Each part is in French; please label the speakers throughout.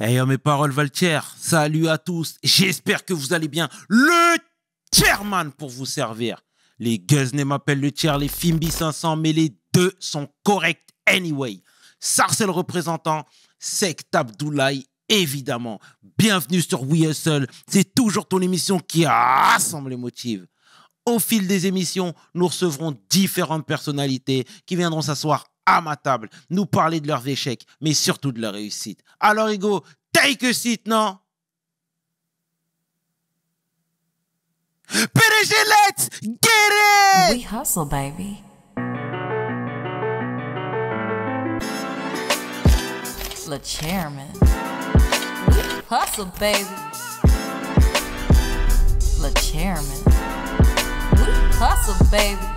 Speaker 1: Hey, eh, mes paroles valent Salut à tous. J'espère que vous allez bien. Le chairman pour vous servir. Les ne m'appellent le tiers, les Fimbi 500, mais les deux sont corrects anyway. Sarcel représentant, Sect Abdoulaye, évidemment. Bienvenue sur We Hustle. C'est toujours ton émission qui rassemble les motifs. Au fil des émissions, nous recevrons différentes personnalités qui viendront s'asseoir à ma table, nous parler de leurs échecs, mais surtout de leurs réussites. Alors Hugo, take a seat, non
Speaker 2: PDG, let's get it! We hustle, baby. Le chairman. We hustle, baby. Le
Speaker 1: chairman.
Speaker 2: We hustle, baby.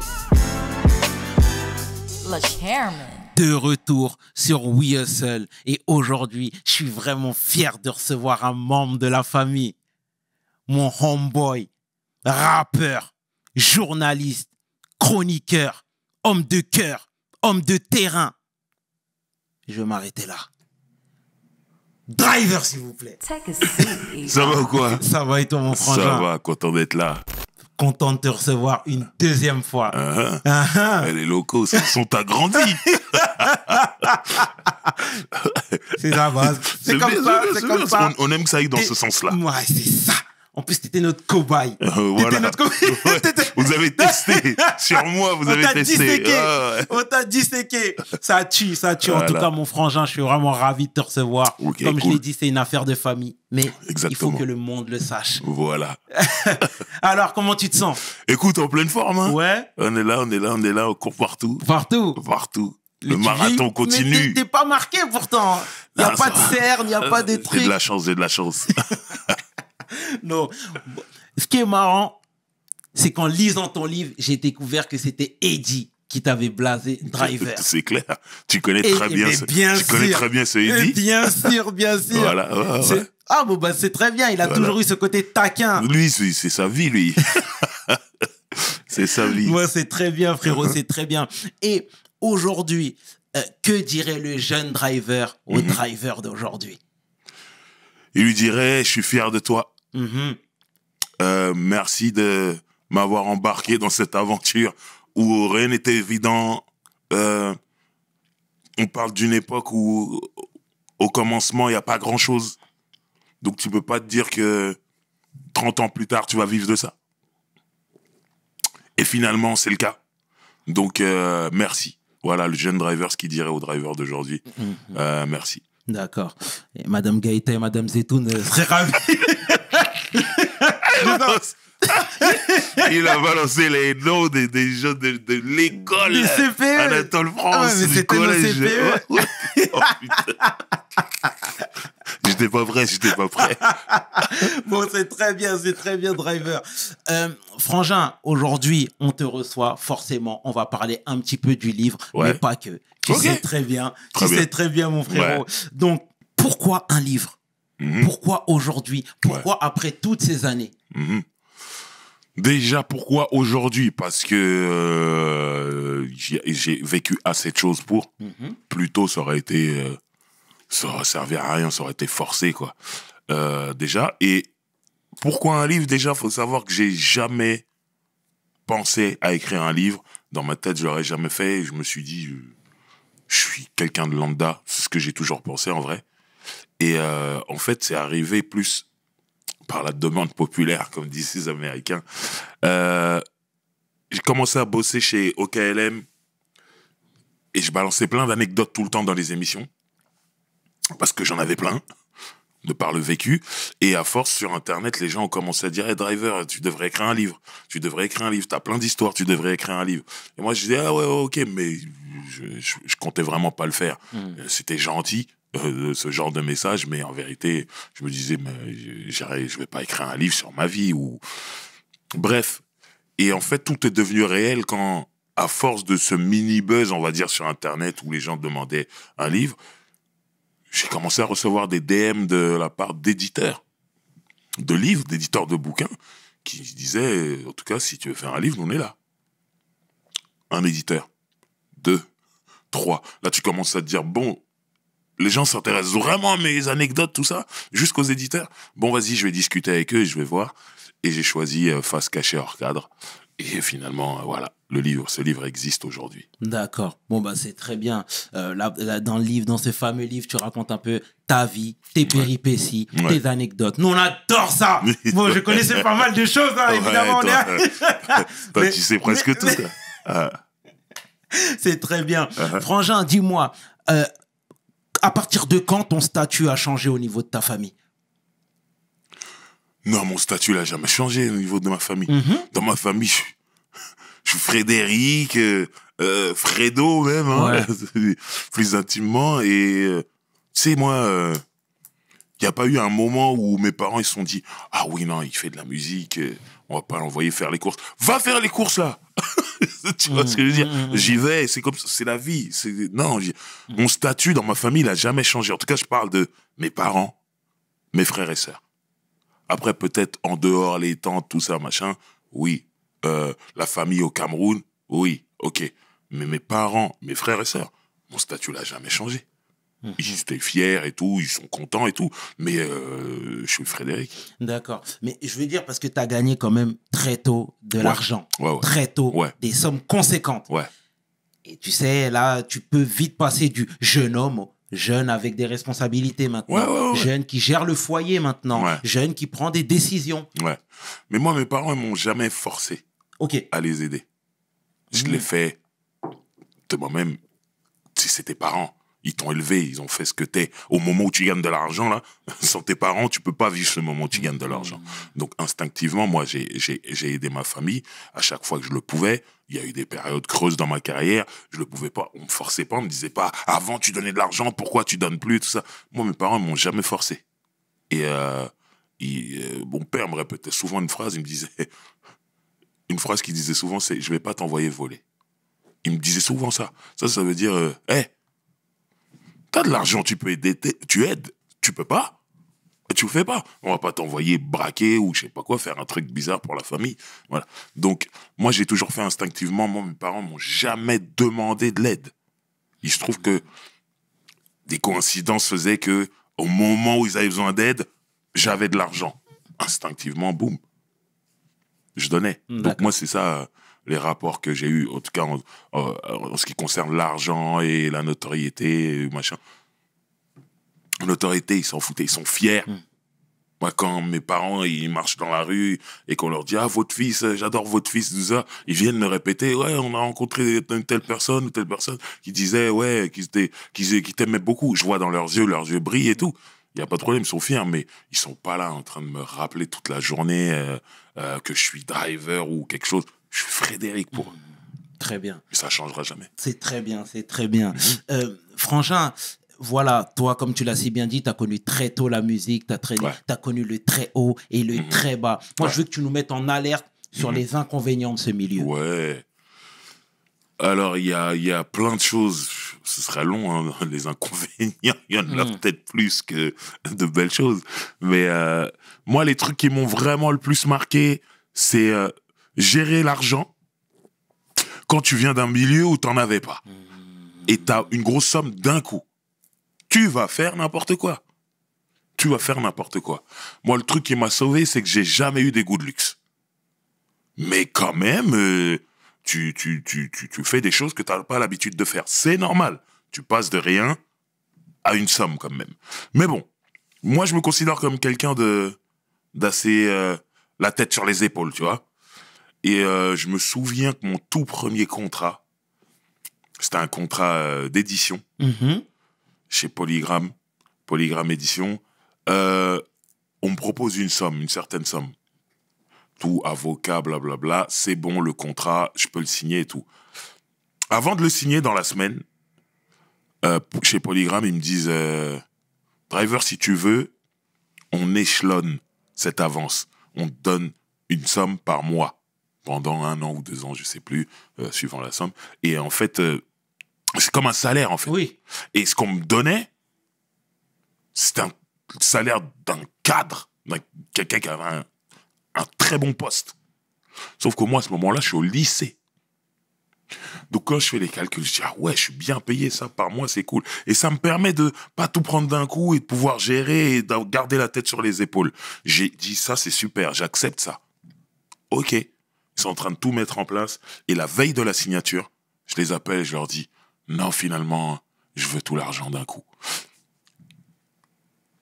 Speaker 1: De retour sur We Hustle et aujourd'hui, je suis vraiment fier de recevoir un membre de la famille. Mon homeboy, rappeur, journaliste, chroniqueur, homme de cœur, homme de terrain. Je vais m'arrêter là. Driver, s'il vous plaît. Ça va ou
Speaker 2: quoi Ça va et toi, mon frangin Ça va, content d'être là
Speaker 1: content de te recevoir une deuxième fois. Uh-huh. Uh-huh. Les locaux se sont agrandis. c'est ça, c'est comme, ça, comme ça. On, aime que ça aille dans ce sens-là. Ouais, c'est ça. En plus, t'étais notre cobaye. Euh,
Speaker 2: notre cobaye. vous avez testé. Sur moi, vous on avez testé. Ah, on
Speaker 1: t'a disséqué ça tue, ça tue. En tout cas, mon frangin, je suis vraiment ravi de te recevoir. Comme je l'ai dit, c'est une affaire de famille. Mais il faut que le monde le sache. Voilà. Alors,
Speaker 2: comment tu te sens Écoute, en pleine forme. Hein. Ouais. On est là, on est là, on est là, on court partout. Partout. Partout. le marathon continue. continue.
Speaker 1: T'es pas marqué pourtant. Il n'y a pas de cerne, il n'y a pas de trucs. J'ai de la
Speaker 2: chance, j'ai de la chance.
Speaker 1: non. Ce qui est marrant, c'est qu'en lisant ton livre, j'ai découvert que c'était Eddie qui t'avait blasé Driver.
Speaker 2: c'est clair. Tu connais eh, très bien, ce, bien connais très bien ce Bien
Speaker 1: sûr, bien sûr. voilà. Ah bon bah c'est très bien. Il a toujours eu
Speaker 2: ce côté taquin. Lui, c'est sa vie, lui. c'est sa vie. Moi, c'est très
Speaker 1: bien, frérot. Uh-huh. c'est très bien. Et aujourd'hui, euh, que dirait le jeune driver au mm-hmm. driver d'aujourd'hui
Speaker 2: Il lui dirait Je suis fier de toi. Mm-hmm. Euh, merci de m'avoir embarqué dans cette aventure où rien n'était évident. Euh, on parle d'une époque où, au commencement, il n'y a pas grand-chose. Donc tu peux pas te dire que 30 ans plus tard, tu vas vivre de ça. Et finalement, c'est le cas. Donc euh, merci. Voilà le jeune driver, ce qu'il dirait au driver d'aujourd'hui. Mm, mm, mm. Euh, merci.
Speaker 1: D'accord. Madame Gaëta et Madame Zetoun très ravis.
Speaker 2: il a balancé les noms des, gens de, l'école. E. Anatole France. c'était ah collège. E. Oh, j'étais pas prêt, j'étais pas prêt.
Speaker 1: bon, c'est très bien, c'est très bien, Driver. Euh, Frangin, aujourd'hui, on te reçoit. Forcément, on va parler un petit peu du livre, mais pas que. Tu sais très bien, tu sais très bien, mon frérot. Donc, pourquoi un livre mhm. Pourquoi aujourd'hui Pourquoi après toutes ces années
Speaker 2: mhm. Déjà, pourquoi aujourd'hui Parce que euh, j'ai vécu assez de choses pour. Mhm. Plutôt, ça aurait été. Euh, ça aurait servi à rien, ça aurait été forcé, quoi. Euh, déjà. Et pourquoi un livre Déjà, faut savoir que j'ai jamais pensé à écrire un livre. Dans ma tête, je l'aurais jamais fait. Je me suis dit, je suis quelqu'un de lambda. C'est ce que j'ai toujours pensé, en vrai. Et en fait, c'est arrivé plus par la demande populaire, comme disent les Américains. Euh, j'ai commencé à bosser chez OKLM et je balançais plein d'anecdotes tout le temps dans les émissions parce que j'en avais plein de par le vécu. Et à force, sur Internet, les gens ont commencé à dire, hey, Driver, tu devrais écrire un livre. Tu devrais écrire un livre. T'as plein d'histoires, tu devrais écrire un livre. Et moi, je disais, ah ouais, ok, mais je, comptais vraiment pas le faire. Hmm. C'était gentil, euh, ce genre de message, mais en vérité, je me disais, mais je vais pas écrire un livre sur ma vie ou. Bref. Et en fait, tout est devenu réel quand, à force de ce mini buzz, on va dire, sur Internet où les gens demandaient un livre, j'ai commencé à recevoir des DM de la part d'éditeurs, de livres, d'éditeurs de bouquins, qui disaient, en tout cas, si tu veux faire un livre, on est là. Un éditeur, deux, trois. Là, tu commences à te dire, bon, les gens s'intéressent vraiment à mes anecdotes, tout ça, jusqu'aux éditeurs. Bon, vas-y, je vais discuter avec eux je vais voir. Et j'ai choisi euh, Face cachée hors cadre. Et finalement, euh, voilà, le livre, ce livre existe aujourd'hui.
Speaker 1: D'accord. Bon, bah, c'est très bien. Euh, dans le livre, dans ce fameux livre, tu racontes un peu ta vie, tes péripéties, tes anecdotes. Nous, on adore ça. bon, je connaissais pas mal de choses, hein, évidemment. toi, tu sais presque tout. C'est très bien. Uh-huh.
Speaker 2: Frangin, dis-moi,
Speaker 1: à partir de quand ton statut a changé au niveau de ta famille
Speaker 2: Non, mon statut n'a jamais changé au niveau de ma famille. Mhm. Dans ma famille, je, suis Frédéric, euh, euh, Fredo même, hein. plus intimement. Et euh, tu sais, moi, il n'y a pas eu un moment où mes parents ils se sont dit Ah oui, non, il fait de la musique, on va pas l'envoyer faire les courses. Va faire les courses là tu vois ce que je veux dire mm, mm, mm, J'y vais, c'est comme c'est la vie. non, mon statut dans ma famille n'a jamais changé. En tout cas, je parle de mes parents, mes frères et sœurs. Après, peut-être en dehors les temps, tout ça, machin. Oui, euh, la famille au Cameroun. Oui, ok. Mais mes parents, mes frères et sœurs, mon statut n'a jamais changé. Mmh. Ils étaient fiers et tout, ils sont contents et tout. Mais euh, je suis Frédéric. D'accord. Mais je veux dire, parce que tu as gagné quand même très
Speaker 1: tôt de l'argent.
Speaker 2: Très tôt. Des
Speaker 1: sommes conséquentes. Et tu sais, là, tu peux vite passer du jeune homme au jeune avec des responsabilités maintenant. Jeune
Speaker 2: qui gère le foyer maintenant. Jeune qui prend des décisions. Ouais. Mais moi, mes parents, ils m'ont jamais forcé Ok. à les aider. Je mmh. l'ai fait de moi-même. Si c'était parents ils t'ont élevé, ils ont fait ce que t'es. Au moment où tu gagnes de l'argent, là, sans tes parents, tu peux pas vivre ce moment où tu gagnes de l'argent. Mmh. Donc, instinctivement, moi, j'ai aidé ma famille à chaque fois que je le pouvais. Il y a eu des périodes creuses dans ma carrière, je le pouvais pas, on me forçait pas, on me disait pas, avant tu donnais de l'argent, pourquoi tu donnes plus, tout ça. Moi, mes parents m'ont jamais forcé. Et euh, il, euh, mon père me répétait souvent une phrase, il me disait, une phrase qu'il disait souvent, c'est, je vais pas t'envoyer voler. Il me disait souvent ça. Ça, ça veut dire, hé, euh, de l'argent, tu peux aider, tu aides. Tu peux pas, tu fais pas. On va pas t'envoyer braquer ou je sais pas quoi, faire un truc bizarre pour la famille. Voilà. Donc, moi, j'ai toujours fait instinctivement. Moi, mes parents m'ont jamais demandé de l'aide. Il se trouve que des coïncidences faisaient que, au moment où ils avaient besoin d'aide, j'avais de l'argent. Instinctivement, boum. Je donnais. Donc, moi, c'est ça les rapports que j'ai eus, en tout cas en, ce qui concerne l'argent et la notoriété, machin. L'autorité, ils s'en foutaient, ils sont fiers. Hmm. Moi, quand mes parents, ils marchent dans la rue et qu'on leur dit, ah, votre fils, j'adore votre fils, tout ça, ils viennent me répéter, ouais, on a rencontré une telle personne ou telle personne qui disait, ouais, qui t'aimaient qui t'aimait beaucoup. Je vois dans leurs yeux, leurs yeux brillent et tout. Il n'y a pas de problème, ils sont fiers, mais ils sont pas là en train de me rappeler toute la journée euh, euh, que je suis driver ou quelque chose. Je suis Frédéric pour Très bien. ça changera jamais.
Speaker 1: C'est très bien, c'est très bien. Mm-hmm. Euh, voilà, toi, comme tu l'as si bien dit, tu as connu très tôt la musique, tu as, connu le très haut et le mm-hmm. très bas. Moi, je veux que tu nous mettes en alerte
Speaker 2: sur mm-hmm. les inconvénients de ce milieu. Ouais. Alors, il y a, y a, plein de choses. Ce serait long, hein, les inconvénients. Il y en a mm. peut-être plus que de belles choses. Mais euh, moi, les trucs qui m'ont vraiment le plus marqué, c'est euh, gérer l'argent quand tu viens d'un milieu où tu n'en avais pas. Hmm. Et tu as une grosse somme d'un coup. Tu vas faire n'importe quoi. Tu vas faire n'importe quoi. Moi, le truc qui m'a sauvé, c'est que j'ai jamais eu des goûts de luxe. Mais quand même, euh, tu, tu, tu, tu, fais des choses que tu n'as pas l'habitude de faire. C'est normal. Tu passes de rien à une somme quand même. Mais bon, moi, je me considère comme quelqu'un de d'assez euh, la tête sur les épaules, tu vois. Et euh, je me souviens que mon tout premier contrat, c'était un contrat euh, d'édition mm-hmm. chez Polygram, Polygram Édition. Euh, on me propose une somme, une certaine somme. Tout, avocat, blablabla, c'est bon, le contrat, je peux le signer et tout. Avant de le signer dans la semaine, chez Polygram, ils me disent Driver, si tu veux, on échelonne cette avance. On te donne une somme par mois pendant un an ou deux ans, je sais plus, euh, suivant la somme. Et en fait, euh, c'est comme un salaire, en fait. Oui. Et ce qu'on me donnait, c'était un salaire d'un cadre, quelqu'un qui avait un, très bon poste. Sauf que moi, à ce moment-là, je suis au lycée. Donc quand je fais les calculs, je dis ah ouais, je suis bien payé ça par mois, c'est cool. Et ça me permet de pas tout prendre d'un coup et de pouvoir gérer et de garder la tête sur les épaules. J'ai dit ça, c'est super, j'accepte ça. Ok. Ils sont en train de tout mettre en place. Et la veille de la signature, je les appelle et je leur dis, non, finalement, je veux tout l'argent d'un coup.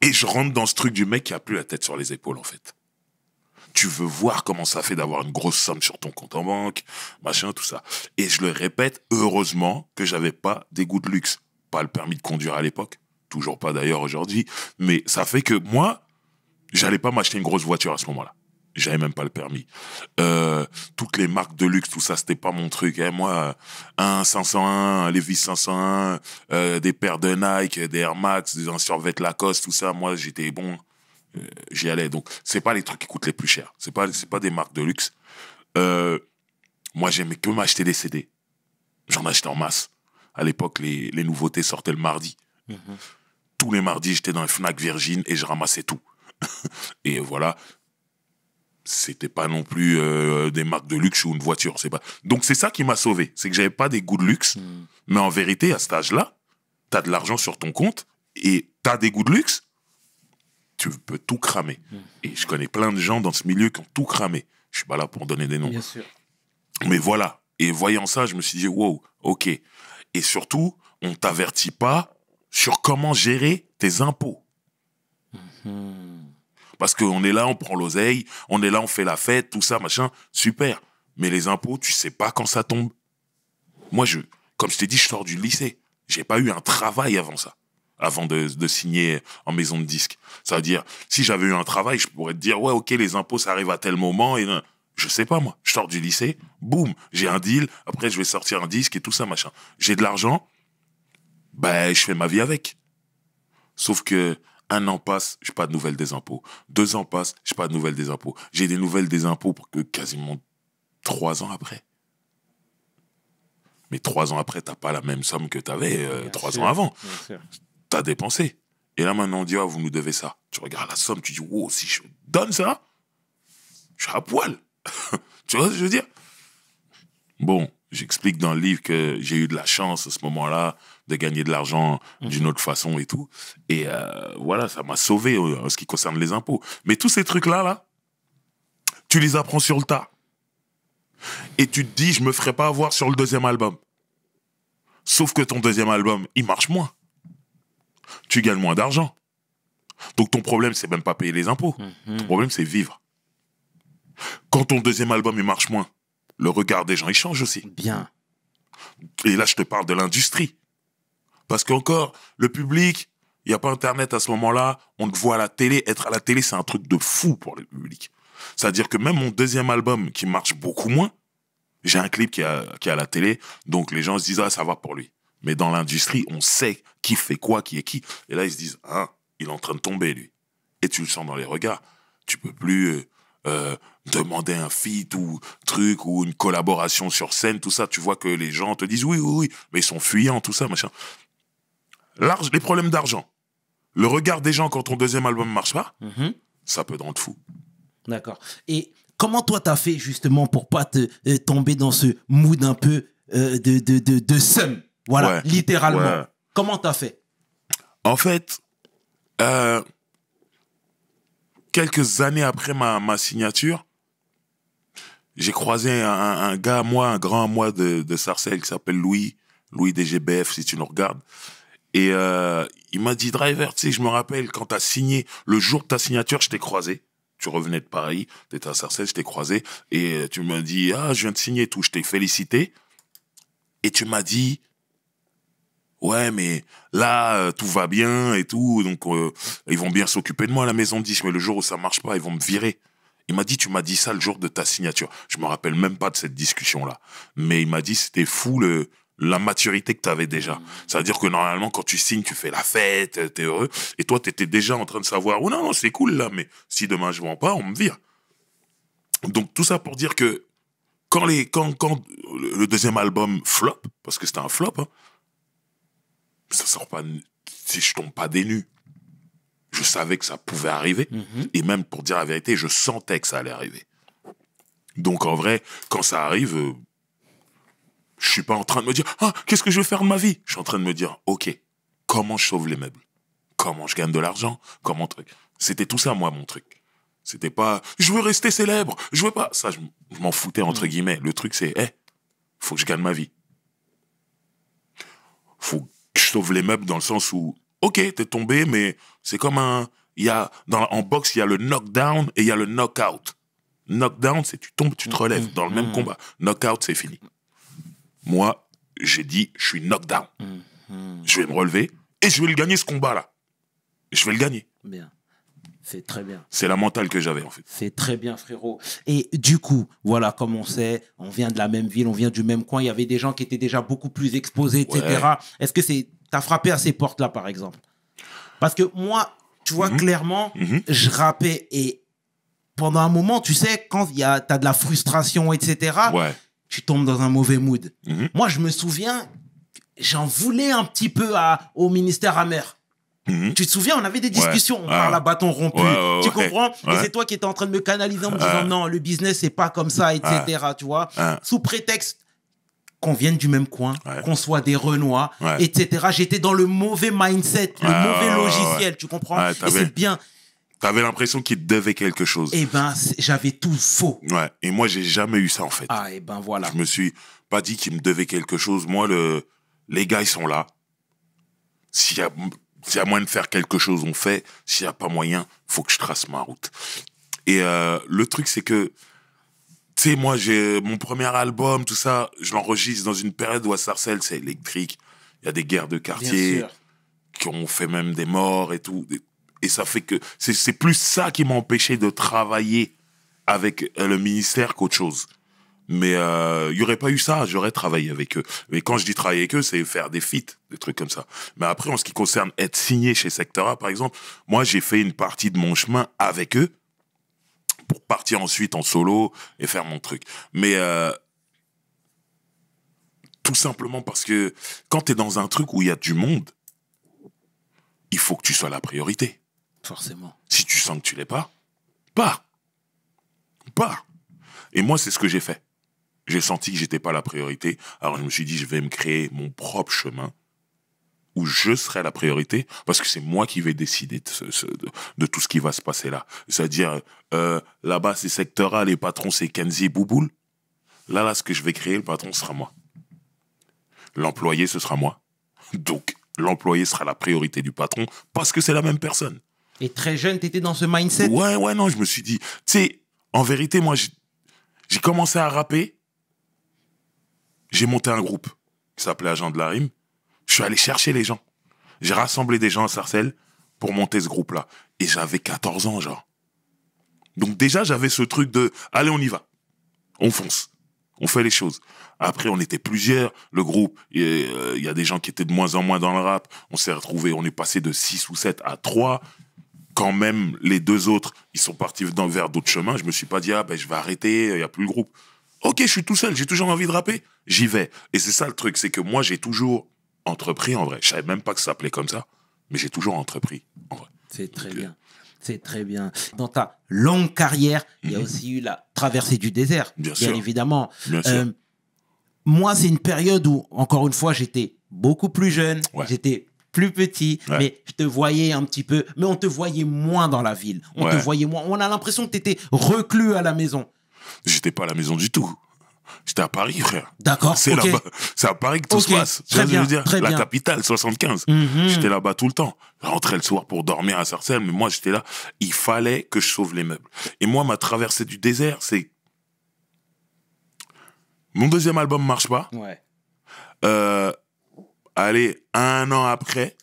Speaker 2: Et je rentre dans ce truc du mec qui a plus la tête sur les épaules, en fait. Tu veux voir comment ça fait d'avoir une grosse somme sur ton compte en banque, machin, tout ça. Et je le répète, heureusement que j'avais pas des goûts de luxe. Pas le permis de conduire à l'époque. Toujours pas d'ailleurs aujourd'hui. Mais ça fait que moi, j'allais pas m'acheter une grosse voiture à ce moment-là. J'avais même pas le permis. Euh, toutes les marques de luxe, tout ça, c'était pas mon truc. Eh, moi, un 501, un Levi's 501, euh, des paires de Nike, des Air Max, des survêtements Lacoste, tout ça. Moi, j'étais bon, euh, j'y allais. Donc, c'est pas les trucs qui coûtent les plus chers. C'est pas, c'est pas des marques de luxe. moi, j'aimais que m'acheter des CD. J'en achetais en masse. À l'époque, les, les, nouveautés sortaient le mardi. Mhm. Tous les mardis, j'étais dans le Fnac Virgin et je ramassais tout. et voilà, c'était pas non plus euh, des marques de luxe ou une voiture. C'est pas. Donc c'est ça qui m'a sauvé, c'est que j'avais pas des goûts de luxe, hmm. mais en vérité à cet âge-là, tu as de l'argent sur ton compte et tu as des goûts de luxe, tu peux tout cramer. Hmm. Et je connais plein de gens dans ce milieu qui ont tout cramé. Je suis pas là pour donner des noms. Bien sûr. Mais voilà. Et voyant ça, je me suis dit wow, ok. Et surtout, on t'avertit pas sur comment gérer tes impôts. Hmm. Parce qu'on est là, on prend l'oseille, on est là, on fait la fête, tout ça, machin, super. Mais les impôts, tu sais pas quand ça tombe. Moi, je, comme je t'ai dit, je sors du lycée. J'ai pas eu un travail avant ça, avant de, signer en maison de disque. Ça veut dire, si j'avais eu un travail, je pourrais te dire, ouais, ok, les impôts, ça arrive à tel moment. Et je sais pas moi. Je sors du lycée, boum, j'ai un deal. Après, je vais sortir un disque et tout ça, machin. J'ai de l'argent, ben, je fais ma vie avec. Sauf que un an passe, je n'ai pas de nouvelles des impôts. Deux ans passent, je n'ai pas de nouvelles des impôts. J'ai des nouvelles des impôts pour que quasiment trois ans après. Mais trois ans après, tu n'as pas la même somme que tu avais euh, trois ans avant. Tu as dépensé. Et là, maintenant, on dit, ah, vous nous devez ça. Tu regardes la somme, tu dis, wow, si je donne ça, je suis à poil. tu vois ce que je veux dire Bon, j'explique dans le livre que j'ai eu de la chance à ce moment-là de gagner de l'argent mhm. d'une autre façon et tout. Et euh, voilà, ça m'a sauvé euh, en ce qui concerne les impôts. Mais tous ces trucs-là, là, tu les apprends sur le tas. Et tu te dis, je me ferai pas avoir sur le deuxième album. Sauf que ton deuxième album, il marche moins. Tu gagnes moins d'argent. Donc ton problème, c'est même pas payer les impôts. Mhm. Ton problème, c'est vivre. Quand ton deuxième album, il marche moins, le regard des gens, il change aussi. Bien. Et là, je te parle de l'industrie. Parce qu'encore, le public, il n'y a pas Internet à ce moment-là, on te voit à la télé. Être à la télé, c'est un truc de fou pour le public. C'est-à-dire que même mon deuxième album, qui marche beaucoup moins, j'ai un clip qui est, à, la télé, donc les gens se disent, ah, ça va pour lui. Mais dans l'industrie, on sait qui fait quoi, qui est qui. Et là, ils se disent, ah, il est en train de tomber, lui. Et tu le sens dans les regards. Tu peux plus euh, euh, demander un feat ou truc ou une collaboration sur scène, tout ça. Tu vois que les gens te disent, oui, oui, oui, mais ils sont fuyants, tout ça, machin les problèmes d'argent, le regard des gens quand ton deuxième album marche pas, mhm. ça peut te rendre fou.
Speaker 1: D'accord. Et comment toi t'as fait justement pour pas te euh, tomber dans ce mood un peu euh, de, de, de, seum Voilà, littéralement. Comment t'as fait
Speaker 2: En fait, euh, quelques années après ma, signature, j'ai croisé un, gars gars, moi, un grand moi de, de Sarcelles qui s'appelle Louis, Louis DGBF, si tu nous regardes. Et euh, il m'a dit, driver, tu sais, je me rappelle quand t'as signé, le jour de ta signature, je t'ai croisé. Tu revenais de Paris, t'étais à Sarcelles, je t'ai croisé. Et tu m'as dit, ah, je viens de signer tout. Je t'ai félicité. Et tu m'as dit, ouais, mais là, euh, tout va bien et tout. Donc, euh, ils vont bien s'occuper de moi à la maison de 10. Mais le jour où ça marche pas, ils vont me virer. Il m'a dit, tu m'as dit ça le jour de ta signature. Je me rappelle même pas de cette discussion-là. Mais il m'a dit, c'était fou le, la maturité que tu avais déjà. Mm. C'est-à-dire que normalement, quand tu signes, tu fais la fête, tu es heureux. Et toi, tu étais déjà en train de savoir, oh non, c'est cool là, mais si demain je vends pas, on me vire. Donc tout ça pour dire que quand, les, quand, quand le deuxième album flop, parce que c'était un flop, hein, ça sort pas, si je tombe pas des je savais que ça pouvait arriver. Mm-hmm. Et même pour dire la vérité, je sentais que ça allait arriver. Donc en vrai, quand ça arrive, euh, je suis pas en train de me dire, ah, qu'est-ce que je vais faire de ma vie Je suis en train de me dire, ok, comment je sauve les meubles Comment je gagne de l'argent Comment truc C'était tout ça, moi, mon truc. C'était pas, je veux rester célèbre, je veux pas. Ça, je, m'en foutais, entre mm. guillemets. Le truc, c'est, hé, faut que je gagne ma vie. Faut que je sauve les meubles dans le sens où, ok, t'es tombé, mais c'est comme un. Y a, dans, en boxe, il y a le knockdown et il y a le knockout. Knockdown, c'est tu tombes, tu te mm, relèves mm, dans le même combat. Knockout, c'est fini. Moi, j'ai dit, je suis knockdown. Mhm. Je vais me relever et je vais le gagner ce combat-là. Je vais le gagner. Bien. C'est très bien. C'est la mentale que j'avais en fait. C'est très bien frérot.
Speaker 1: Et du coup, voilà, comme on sait, on vient de la même ville, on vient du même coin, il y avait des gens qui étaient déjà beaucoup plus exposés, etc. Est-ce que c'est as frappé à ces portes-là par exemple Parce que moi, tu vois mhm. clairement, mhm. je rappais et pendant un moment, tu sais, quand tu as de la frustration, etc., ouais tu tombes dans un mauvais mood. Mhm. Moi, je me souviens, j'en voulais un petit peu au ministère amer. Mhm. Tu te souviens, on avait des discussions, on parle ah. bâton rompu. tu comprends Et c'est toi qui étais en train de me canaliser en me disant non, le business, c'est pas comme ça, etc. Tu vois Sous prétexte qu'on vienne du même coin, qu'on soit des Renois, etc. J'étais dans le mauvais mindset, le mauvais logiciel, tu comprends Et c'est
Speaker 2: bien. T'avais l'impression qu'il devait quelque chose. Eh
Speaker 1: ben, j'avais tout faux.
Speaker 2: Ouais. Et moi, j'ai jamais eu ça, en fait. Ah, et eh ben voilà. Je me suis pas dit qu'il me devait quelque chose. Moi, le, les gars, ils sont là. S'il y a, s'il a moyen de faire quelque chose, on fait. S'il y a pas moyen, faut que je trace ma route. Et euh, le truc, c'est que, tu sais, moi, j'ai mon premier album, tout ça, je l'enregistre dans une période où à Sarcelles, c'est électrique. Il y a des guerres de quartier qui ont fait même des morts et tout. Et ça fait que c'est plus ça qui m'a empêché de travailler avec euh, le ministère qu'autre chose. Mais euh, il n'y y aurait pas eu ça, j'aurais travaillé avec eux. Mais quand je dis travailler avec eux, c'est faire des feats, des trucs comme ça. Mais après, en ce qui concerne être signé chez Sectora, par exemple, moi, j'ai fait une partie de mon chemin avec eux pour partir ensuite en solo et faire mon truc. Mais euh, tout simplement parce que quand tu es dans un truc où il y a du monde, il faut que tu sois la priorité. Forcément. Si tu sens que tu l'es pas, Pas pas. Et moi, c'est ce que j'ai fait. J'ai senti que j'étais pas la priorité. Alors je me suis dit, je vais me créer mon propre chemin où je serai la priorité parce que c'est moi qui vais décider de, tout ce qui va se passer là. C'est-à-dire, euh, là-bas, c'est sectoral, les patrons, c'est Kenzie et Là, là, ce que je vais créer, le patron, sera moi. L'employé, ce sera moi. Donc, l'employé sera la priorité du patron parce que c'est la même personne. Et très jeune, étais dans ce mindset Ouais, ouais, non, je me suis dit. Tu sais, en vérité, moi, j'ai commencé à rapper. J'ai monté un groupe qui s'appelait Agent de la Rime. Je suis allé chercher les gens. J'ai rassemblé des gens à Sarcelles pour monter ce groupe-là. Et j'avais 14 ans, genre. Donc déjà, j'avais ce truc de allez, on y va. On fonce. On fait les choses. Après, on était plusieurs, le groupe. Il y a euh, des gens qui étaient de moins en moins dans le rap. On s'est retrouvés, on est passé de 6 ou 7 à 3 quand même, les deux autres, ils sont partis dans, vers d'autres chemins. Je me suis pas dit, ah ben je vais arrêter, il n'y a plus le groupe. Ok, je suis tout seul, j'ai toujours envie de rapper, j'y vais. Et c'est ça le truc, c'est que moi, j'ai toujours entrepris en vrai. Je savais même pas que ça s'appelait comme ça, mais j'ai toujours entrepris en vrai. C'est très euh, bien.
Speaker 1: C'est très bien. Dans ta
Speaker 2: longue carrière, il y a mhm. aussi eu la traversée du désert, bien,
Speaker 1: évidemment. Euh, moi, c'est une période où, encore une fois, j'étais beaucoup plus jeune. J'étais plus petit, mais je te voyais un petit peu, mais on te voyait moins dans la
Speaker 2: ville. On te voyait
Speaker 1: moins. On a l'impression que tu étais reclus à la maison.
Speaker 2: J'étais pas à la maison du tout. J'étais à Paris, frère. D'accord. C'est à Paris que tout se passe. la capitale, 75. Mhm. J'étais là-bas tout le temps. Je rentrais le soir pour dormir à Sarcelles, mais moi, j'étais là. Il fallait que je sauve les meubles. Et moi, ma traversée du désert, c'est. Mon deuxième album marche pas. Ouais. Euh, Allez, un an après,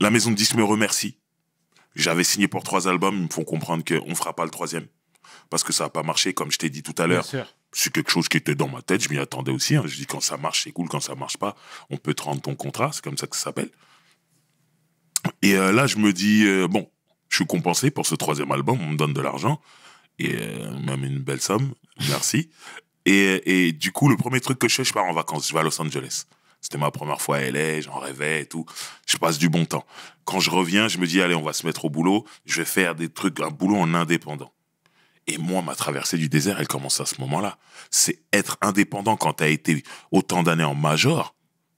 Speaker 2: la maison de disques me remercie. J'avais signé pour trois albums, ils me font comprendre qu'on ne fera pas le troisième. Parce que ça n'a pas marché, comme je t'ai dit tout à l'heure. C'est quelque chose qui était dans ma tête, je m'y attendais aussi. Hein. Je dis quand ça marche, c'est cool, quand ça marche pas, on peut te rendre ton contrat, c'est comme ça que ça s'appelle. Et euh, là, je me dis, euh, bon, je suis compensé pour ce troisième album, on me donne de l'argent, et euh, même une belle somme, merci. Et, et, du coup, le premier truc que je fais, je pars en vacances, je vais à Los Angeles. C'était ma première fois à LA, j'en rêvais et tout. Je passe du bon temps. Quand je reviens, je me dis, allez, on va se mettre au boulot. Je vais faire des trucs, un boulot en indépendant. Et moi, ma traversée du désert, elle commence à ce moment-là. C'est être indépendant quand tu as été autant d'années en major.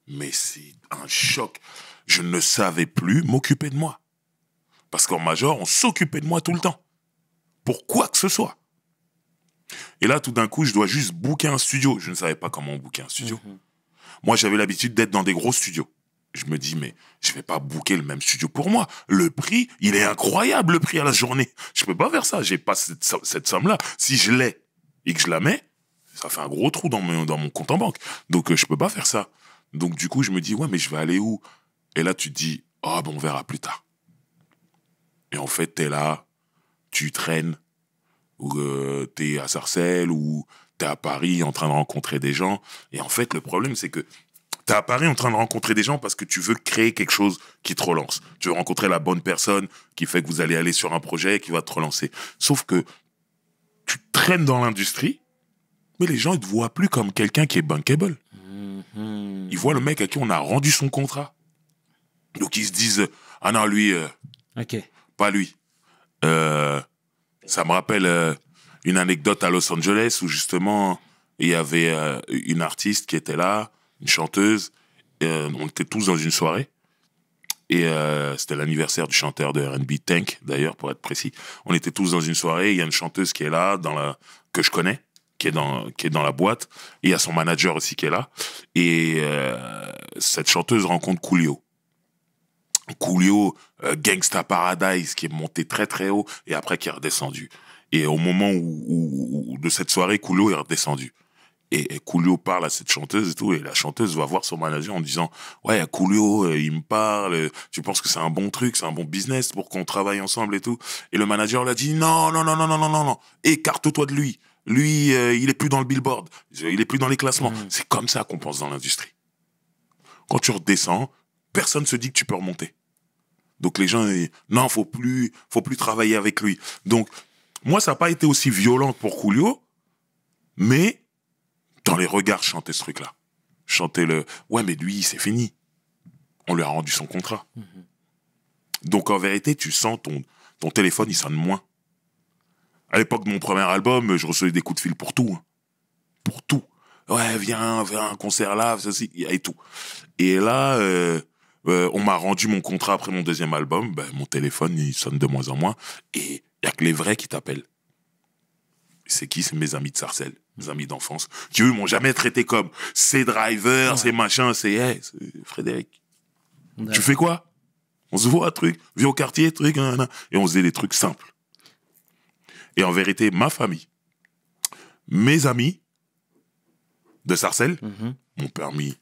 Speaker 2: Mais c'est un choc. Je ne savais plus m'occuper de moi. Parce qu'en major, on s'occupait de moi tout le temps. Pour quoi que ce soit. Et là, tout d'un coup, je dois juste bouquer un studio. Je ne savais pas comment bouquer un studio. Mhm. Moi, j'avais l'habitude d'être dans des gros studios. Je me dis, mais je vais pas booker le même studio pour moi. Le prix, il est incroyable, le prix à la journée. Je peux pas faire ça. J'ai pas cette, somme-là. Si je l'ai et que je la mets, ça fait un gros trou dans mon, dans mon compte en banque. Donc, euh, je peux pas faire ça. Donc, du coup, je me dis, ouais, mais je vais aller où? Et là, tu te dis, ah, bon on verra plus tard. Et en fait, es là, tu traînes, ou tu euh, t'es à Sarcelles, ou t'es à Paris en train de rencontrer des gens. Et en fait, le problème, c'est que t'es à Paris en train de rencontrer des gens parce que tu veux créer quelque chose qui te relance. Tu veux rencontrer la bonne personne qui fait que vous allez aller sur un projet qui va te relancer. Sauf que tu traînes dans l'industrie, mais les gens, ils te voient plus comme quelqu'un qui est bankable. Mm-hmm. Ils voient le mec à qui on a rendu son contrat. Donc ils se disent, ah non, lui, euh, pas lui. Euh, ça me rappelle euh, une anecdote à Los Angeles où justement il y avait euh, une artiste qui était là, une chanteuse. Euh, on était tous dans une soirée et euh, c'était l'anniversaire du chanteur de R&B Tank d'ailleurs pour être précis. On était tous dans une soirée. Il y a une chanteuse qui est là dans la que je connais, qui est dans qui est dans la boîte. il y a son manager aussi qui est là. Et cette chanteuse rencontre Coolio. Coolio, Gangsta Paradise qui est monté très très haut et après qui est redescendu. Et au moment où, de cette soirée, Coulot est redescendu. Et, et parle à cette chanteuse et tout, et la chanteuse va voir son manager en disant ouais Coulio, euh, il me parle, euh, tu penses que c'est un bon truc, c'est un bon business pour qu'on travaille ensemble et tout. Et le manager l'a dit non non non non non non non non, écarte-toi de lui. Lui, euh, il est plus dans le billboard, il est plus dans les classements. Mm. C'est comme ça qu'on pense dans l'industrie. Quand tu redescends, personne se dit que tu peux remonter. Donc les gens, non, faut plus, faut plus travailler avec lui. Donc moi, ça n'a pas été aussi violent pour Coolio, mais dans les regards, je chantais ce truc-là. Je le Ouais, mais lui, c'est fini. On lui a rendu son contrat. Mhm. Donc, en vérité, tu sens ton, ton téléphone, il sonne moins. À l'époque de mon premier album, je recevais des coups de fil pour tout. Hein. Pour tout. Ouais, viens, viens un concert là, ceci, et tout. Et là, euh, euh, on m'a rendu mon contrat après mon deuxième album. Ben, mon téléphone, il sonne de moins en moins. Et il n'y a que les vrais qui t'appellent. C'est qui C'est mes amis de Sarcelles, mes amis d'enfance, qui eux m'ont jamais traité comme ces drivers, ces machins, c'est Frédéric. Tu fais quoi On se voit, truc, viens au quartier, truc, et on faisait des trucs simples. Et en vérité, ma famille, mes amis de Sarcelles mhm. m'ont permis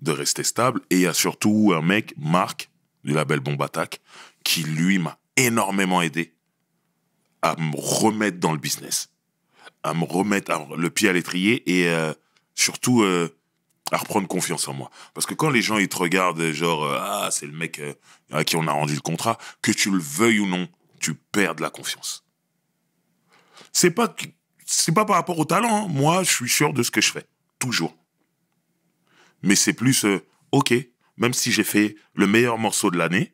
Speaker 2: de rester stable. Et il y a surtout un mec, Marc, du label Bomb Attack, qui lui m'a énormément aidé à me remettre dans le business, à me remettre le pied à l'étrier et euh, surtout euh, à reprendre confiance en moi. Parce que quand les gens ils te regardent, genre euh, ah c'est le mec à qui on a rendu le contrat, que tu le veuilles ou non, tu perds de la confiance. C'est pas c'est pas par rapport au talent. Hein. Moi, je suis sûr de ce que je fais toujours. Mais c'est plus ok, même si j'ai fait le meilleur morceau de l'année,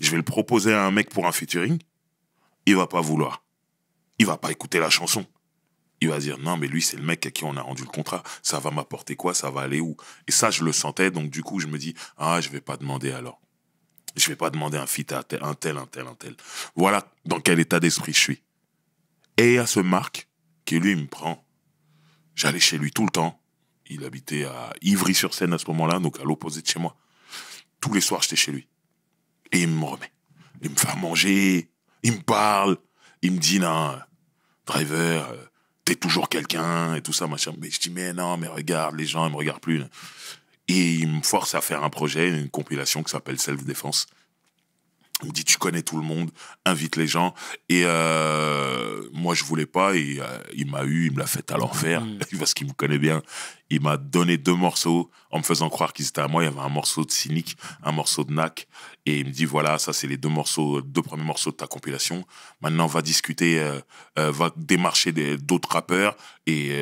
Speaker 2: je vais le proposer à un mec pour un featuring il va pas vouloir. Il va pas écouter la chanson. Il va dire non, mais lui, c'est le mec à qui on a rendu le contrat. Ça va m'apporter quoi Ça va aller où Et ça, je le sentais. Donc, du coup, je me dis ah, je vais pas demander alors. Je vais pas demander un fit à un tel, un tel, un tel. Voilà dans quel état d'esprit je suis. Et il y a ce Marc qui, lui, me prend. J'allais chez lui tout le temps. Il habitait à Ivry-sur-Seine à ce moment-là, donc à l'opposé de chez moi. Tous les soirs, j'étais chez lui. Et il me remet. Il me fait manger. Il me parle, il me dit, non, driver, euh, t'es toujours quelqu'un et tout ça, machin. Mais je dis, mais non, mais regarde, les gens, ils me regardent plus. Et il me force à faire un projet, une compilation qui s'appelle Self Défense, il me dit tu connais tout le monde, invite les gens. Et euh, moi je voulais pas et euh, il m'a eu, il me l'a fait à l'enfer mm. parce qu'il me connaît bien. Il m'a donné deux morceaux en me faisant croire qu'ils étaient à moi. Il y avait un morceau de cynique un morceau de Nac et il me dit voilà ça c'est les deux morceaux, deux premiers morceaux de ta compilation. Maintenant va discuter, euh, euh, va démarcher d'autres rappeurs et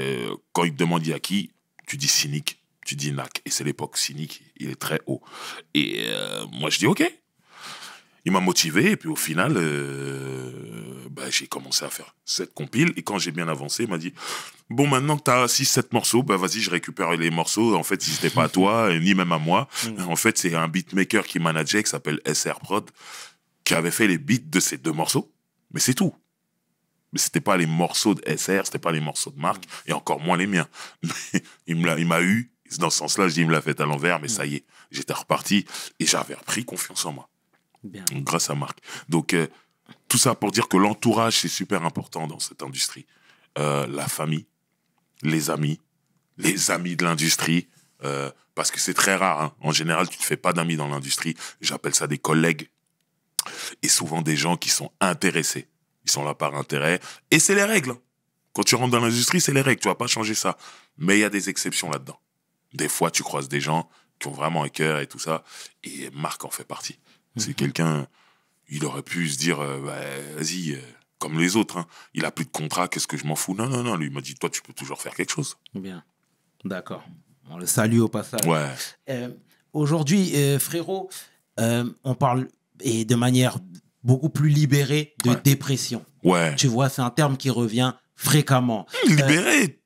Speaker 2: quand il te demande il y a qui, tu dis cynique tu dis Nac et c'est l'époque cynique il est très haut. Et moi je dis ok il m'a motivé et puis au final, euh, bah, j'ai commencé à faire cette compile et quand j'ai bien avancé, il m'a dit bon maintenant que tu as 6 7 morceaux, bah vas-y, je récupère les morceaux. En fait, si n'était pas à toi ni même à moi. Mm. En fait, c'est un beatmaker qui manageait qui s'appelle SR Prod qui avait fait les beats de ces deux morceaux, mais c'est tout. Mais c'était pas les morceaux de SR, c'était pas les morceaux de Marc mm. et encore moins les miens. il me il m'a eu dans ce sens-là, je dis il me l'a fait à l'envers, mais mm. ça y est, j'étais reparti et j'avais repris confiance en moi grâce à Marc. Donc, euh, tout ça pour dire que l'entourage, c'est super important dans cette industrie. Euh, la famille, les amis, les amis de l'industrie, euh, parce que c'est très rare. Hein. En général, tu ne fais pas d'amis dans l'industrie. J'appelle ça des collègues. Et souvent des gens qui sont intéressés. Ils sont là par intérêt. Et c'est les règles. Hein. Quand tu rentres dans l'industrie, c'est les règles. Tu ne vas pas changer ça. Mais il y a des exceptions là-dedans. Des fois, tu croises des gens qui ont vraiment un cœur et tout ça. Et Marc en fait partie. Mm. C'est quelqu'un, il aurait pu se dire, euh, bah, vas-y, euh, comme les autres, hein. il a plus de contrat, qu'est-ce que je m'en fous Non, non, non, lui, il m'a dit, toi, tu peux toujours faire quelque chose.
Speaker 1: Bien, d'accord. On le salue au passage. Ouais. Euh, aujourd'hui, frérot, on parle et de manière beaucoup plus libérée de dépression. Ouais. Tu vois, c'est un terme qui revient fréquemment. Libéré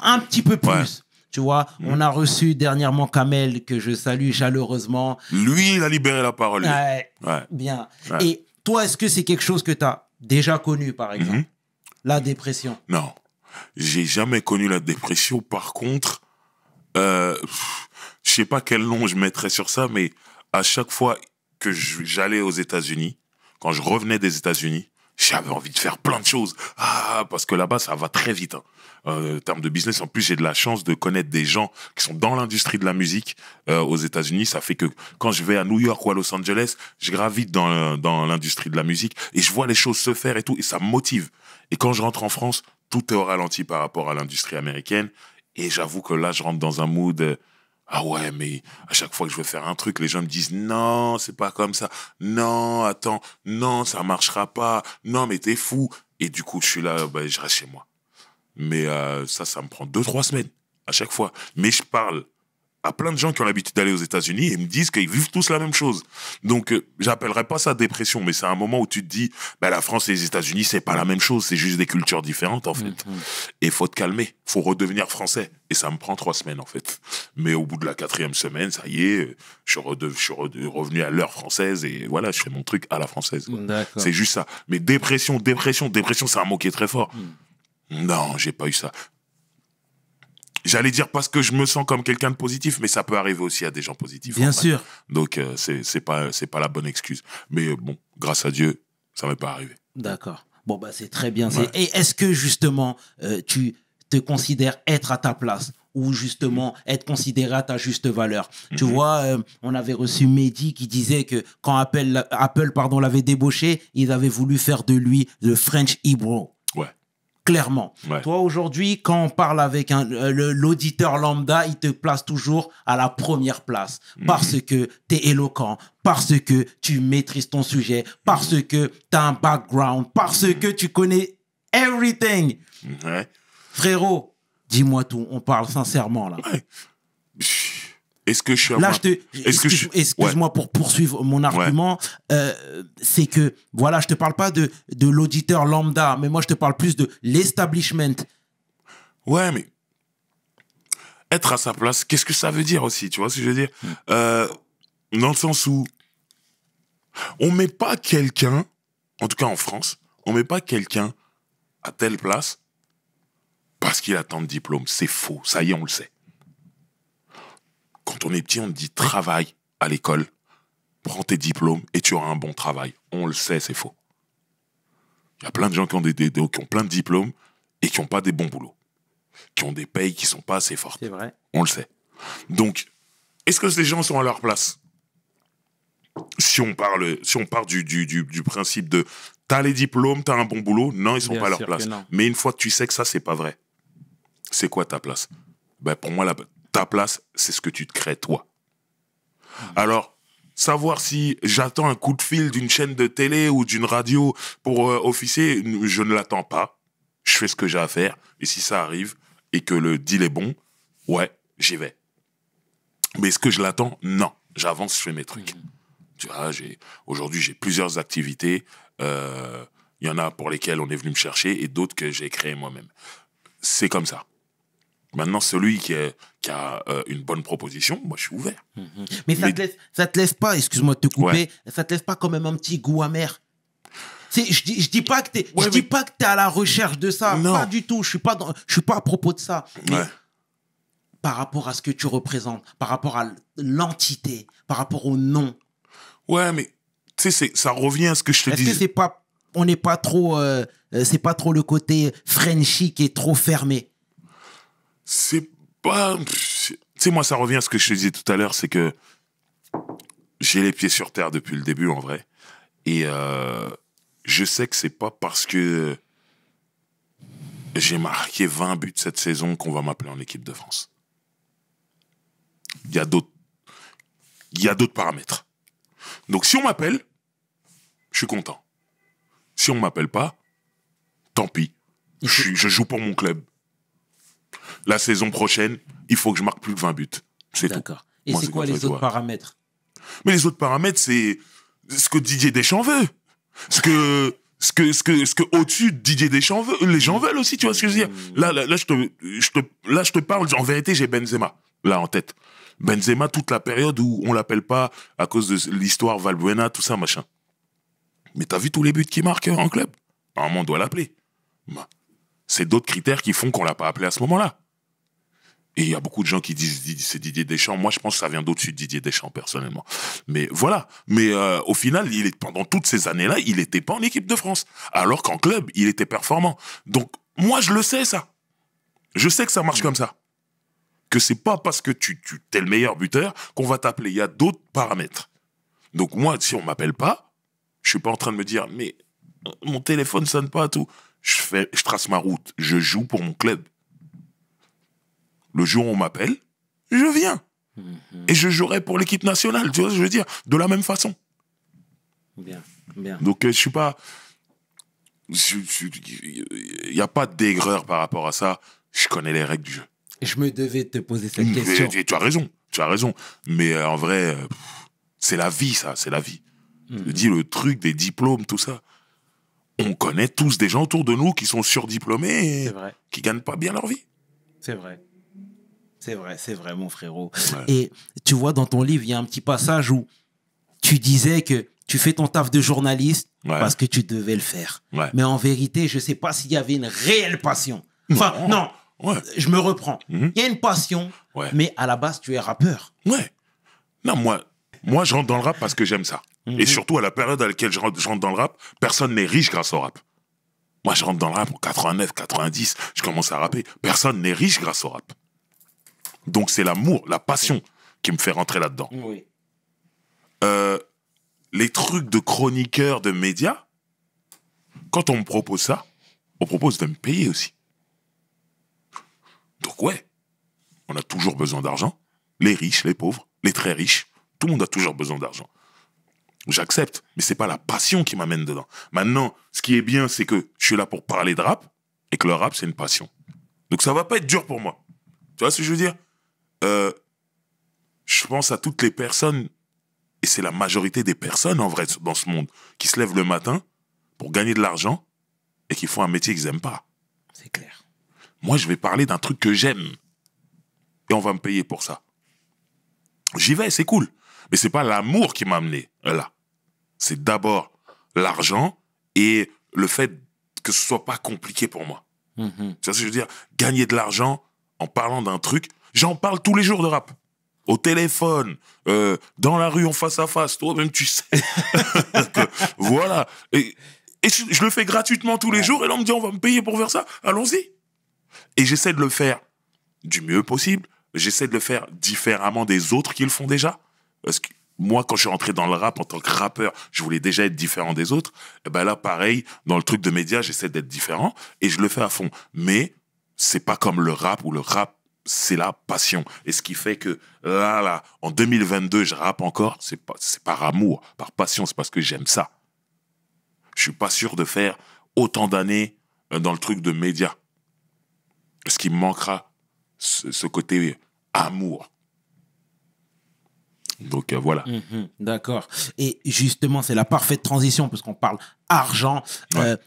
Speaker 1: un petit peu plus. Tu vois, mm. on a reçu dernièrement Kamel, que je salue chaleureusement.
Speaker 2: Lui, il a libéré la parole. Bien.
Speaker 1: Et toi, est-ce que c'est quelque chose que tu as déjà connu, par mhm. exemple La dépression
Speaker 2: Non. J'ai jamais connu la dépression. Par contre, euh, je sais pas quel nom je mettrais sur ça, mais à chaque fois que j'allais aux États-Unis, quand je revenais des États-Unis, j'avais envie de faire plein de choses. Ah, parce que là-bas, ça va très vite. Hein. Euh, en termes de business, en plus, j'ai de la chance de connaître des gens qui sont dans l'industrie de la musique euh, aux États-Unis. Ça fait que quand je vais à New York ou à Los Angeles, je gravite dans, dans l'industrie de la musique et je vois les choses se faire et tout, et ça me motive. Et quand je rentre en France, tout est au ralenti par rapport à l'industrie américaine. Et j'avoue que là, je rentre dans un mood euh, ah ouais, mais à chaque fois que je veux faire un truc, les gens me disent non, c'est pas comme ça. Non, attends, non, ça marchera pas. Non, mais t'es fou. Et du coup, je suis là, bah, je reste chez moi. Mais euh, ça, ça me prend deux, trois semaines à chaque fois. Mais je parle à plein de gens qui ont l'habitude d'aller aux États-Unis et me disent qu'ils vivent tous la même chose. Donc, euh, j'appellerai j'appellerais pas ça dépression, mais c'est un moment où tu te dis, bah, la France et les États-Unis, c'est pas la même chose, c'est juste des cultures différentes, en fait. Mhm. Et faut te calmer, faut redevenir français. Et ça me prend trois semaines, en fait. Mais au bout de la quatrième semaine, ça y est, je, suis revenu à l'heure française et voilà, je fais mon truc à la française. C'est juste ça. Mais dépression, dépression, dépression, c'est un mot qui est très fort. Mhm. Non, j'ai pas eu ça. J'allais dire parce que je me sens comme quelqu'un de positif, mais ça peut arriver aussi à des gens positifs. Bien sûr. Donc, euh, ce c'est pas, pas la bonne excuse. Mais euh, bon, grâce à Dieu, ça m'est pas arrivé.
Speaker 1: D'accord. Bon, bah, c'est très bien. Et est-ce que justement, euh, tu te considères être à ta place ou justement être considéré à ta juste valeur. Tu mhm. vois, on avait reçu Mehdi qui disait que quand Apple, pardon, l'avait débauché, ils avaient voulu faire de lui le French Hebrew clairement. Toi, aujourd'hui, quand on parle avec euh, l'auditeur lambda, il te place toujours à la première place mhm. parce que tu es éloquent, parce que tu maîtrises ton sujet, parce mhm. que tu as un background, parce mhm. que tu connais everything. Frérot, dis-moi tout, on parle sincèrement là.
Speaker 2: Est-ce que je suis Là, Excuse-moi
Speaker 1: pour poursuivre mon argument. Euh, c'est que, voilà, je te parle pas de, l'auditeur lambda, mais moi, je te parle plus de l'establishment.
Speaker 2: Ouais, mais. Être à sa place, qu'est-ce que ça veut dire aussi Tu vois ce que je veux dire hmm. euh, Dans le sens où. On met pas quelqu'un, en tout cas en France, on ne met pas quelqu'un à telle place parce qu'il a tant de diplôme. C'est faux. Ça y est, on le sait. Quand on est petit, on dit travaille à l'école, prends tes diplômes et tu auras un bon travail. On le sait, c'est faux. Il y a plein de gens qui ont, des, qui ont plein de diplômes et qui n'ont pas des bons boulots, qui ont des payes qui ne sont pas assez fortes. C'est vrai. On le sait. Donc, est-ce que ces gens sont à leur place si on, parle, si on part du, du, principe de t'as les diplômes, t'as un bon boulot, non, ils sont pas à leur place. Mais une fois que tu sais que ça, c'est pas vrai, c'est quoi ta place ben Pour moi, la, ta place, c'est ce que tu te crées toi. Alors, savoir si j'attends un coup de fil d'une chaîne de télé ou d'une radio pour euh, officier, je ne l'attends pas. Je fais ce que j'ai à faire. Et si ça arrive et que le deal est bon, ouais, j'y vais. Mais est-ce que je l'attends Non. J'avance, je fais mes trucs. Mmh. Tu aujourd'hui, j'ai plusieurs activités. Euh, il y en a pour lesquelles on est venu me chercher et d'autres que j'ai créées moi-même. C'est comme ça. Maintenant, celui qui, qui a euh, une bonne proposition, moi, je suis ouvert.
Speaker 1: Mhm. Mais, ça, ne
Speaker 2: te, te laisse, pas, excuse-moi de te couper,
Speaker 1: ça ça te laisse pas quand même un petit goût amer je dis, je dis pas que tu dis pas que es à la recherche de ça. Non. Pas du tout. Je suis pas je suis pas à propos de ça. par rapport à ce que tu représentes, par rapport à l'entité, par rapport au nom. Ouais, mais
Speaker 2: tu sais, ça revient à ce que je te dis.
Speaker 1: Est-ce que c'est pas, on n'est pas trop, euh, euh, c'est pas trop le côté Frenchy qui est trop fermé.
Speaker 2: C'est pas. Tu sais, moi, ça revient à ce que je te disais tout à l'heure, c'est que j'ai les pieds sur terre depuis le début, en vrai. Et euh, je sais que c'est pas parce que j'ai marqué 20 buts cette saison qu'on va m'appeler en équipe de France. Il y a d'autres. Il y a d'autres paramètres. Donc si on m'appelle, je suis content. Si on m'appelle pas, tant pis. je joue pour mon club la saison prochaine, il faut que je marque plus de 20 buts. C'est tout. D'accord. Et c'est quoi les autres paramètres Mais les autres paramètres, c'est ce que Didier Deschamps veut. Ce que. ce que ce que ce que au-dessus Didier Deschamps veut, les gens veulent aussi, tu vois ce que je veux dire Là là, je te je te là je te parle en vérité, j'ai Benzema là en tête. Benzema toute la période où on l'appelle pas à cause de l'histoire Valbuena, tout ça machin. Mais t'as vu tous les buts qu'il marque en club Un on doit l'appeler. Bah, c'est d'autres critères qui font qu'on l'a pas appelé à ce moment-là. Et il y a beaucoup de gens qui disent c'est Didier Deschamps. Moi, je pense que ça vient d'au-dessus de Didier Deschamps, personnellement. Mais voilà. Mais euh, au final, pendant toutes ces années-là, il n'était pas en équipe de France. Alors qu'en club, il était performant. Donc, moi, je le sais, ça. Je sais que ça marche mm. comme ça. Que c'est pas parce que tu, es le meilleur buteur qu'on va t'appeler. Il y a d'autres paramètres. Donc, moi, si on m'appelle pas, je suis pas en train de me dire, mais euh, mon téléphone sonne pas, tout. Je, fais, je trace ma route. Je joue pour mon club. Le jour où on m'appelle, je viens. Mhm. Et je jouerai pour l'équipe nationale, tu vois ce que je veux dire De la même façon. Bien, bien. Donc, je euh, je suis pas... Il n'y a pas d'aigreur par rapport à ça. Je connais les règles du jeu.
Speaker 1: Je me devais te poser cette question.
Speaker 2: tu as raison, tu as raison. Mais euh, en vrai, euh, c'est la vie, ça, c'est la vie. Je mhm. dis le truc des diplômes, tout ça. On connaît tous des gens autour de nous qui sont surdiplômés et qui gagnent pas bien leur vie.
Speaker 1: C'est vrai. C'est vrai, c'est vrai, mon frérot. Et tu vois, dans ton livre, il y a un petit passage où tu disais que tu fais ton taf de journaliste parce que tu devais le faire. Mais en vérité, je ne sais pas s'il y avait une réelle passion. Enfin,
Speaker 2: non, je me reprends. Mhm. Il y a une passion, mais à la base, tu es rappeur. Ouais. Non, moi, moi, je rentre dans le rap parce que j'aime ça. Mhm. Et surtout, à la période à laquelle je rentre, je rentre dans le rap, personne n'est riche grâce au rap. Moi, je rentre dans le rap en 89, 90, je commence à rapper. Personne n'est riche grâce au rap. Donc c'est l'amour, la passion qui me fait rentrer là-dedans. Euh, les trucs de chroniqueurs, de médias, quand on me propose ça, on propose de me payer aussi. Donc ouais, on a toujours besoin d'argent. Les riches, les pauvres, les très riches, tout le monde a toujours besoin d'argent. J'accepte, mais c'est pas la passion qui m'amène dedans. Maintenant, ce qui est bien, c'est que je suis là pour parler de rap et que le rap c'est une passion. Donc ça va pas être dur pour moi. Tu vois ce que je veux dire euh, je pense à toutes les personnes, et c'est la majorité des personnes en vrai dans ce monde, qui se lèvent le matin pour gagner de l'argent et qui font un métier qu'ils n'aiment pas. C'est clair. Moi, je vais parler d'un truc que j'aime. Et on va me payer pour ça. J'y vais, c'est cool. Mais c'est pas l'amour qui m'a amené là. C'est d'abord l'argent et le fait que ce soit pas compliqué pour moi. Ça, mhm. c'est je veux dire Gagner de l'argent en parlant d'un truc, J'en parle tous les jours de rap. Au téléphone, euh, dans la rue, en face à face. Toi-même, tu sais. voilà. Et, je, le fais gratuitement tous les jours. Et là, on me dit, on va me payer pour faire ça. Allons-y. Et j'essaie de le faire du mieux possible. J'essaie de le faire différemment des autres qui le font déjà. Parce que moi, quand je suis rentré dans le rap en tant que rappeur, je voulais déjà être différent des autres. Et eh ben là, pareil, dans le truc de médias, j'essaie d'être différent et je le fais à fond. Mais c'est pas comme le rap ou le rap c'est la passion. Et ce qui fait que là, là, en 2022, je rappe encore, c'est par amour, par passion, c'est parce que j'aime ça. Je suis pas sûr de faire autant d'années euh, dans le truc de média. Ce qui me manquera, ce côté euh, amour. Donc euh, voilà.
Speaker 1: Mhm, d'accord. Et justement, c'est la parfaite transition parce qu'on parle argent.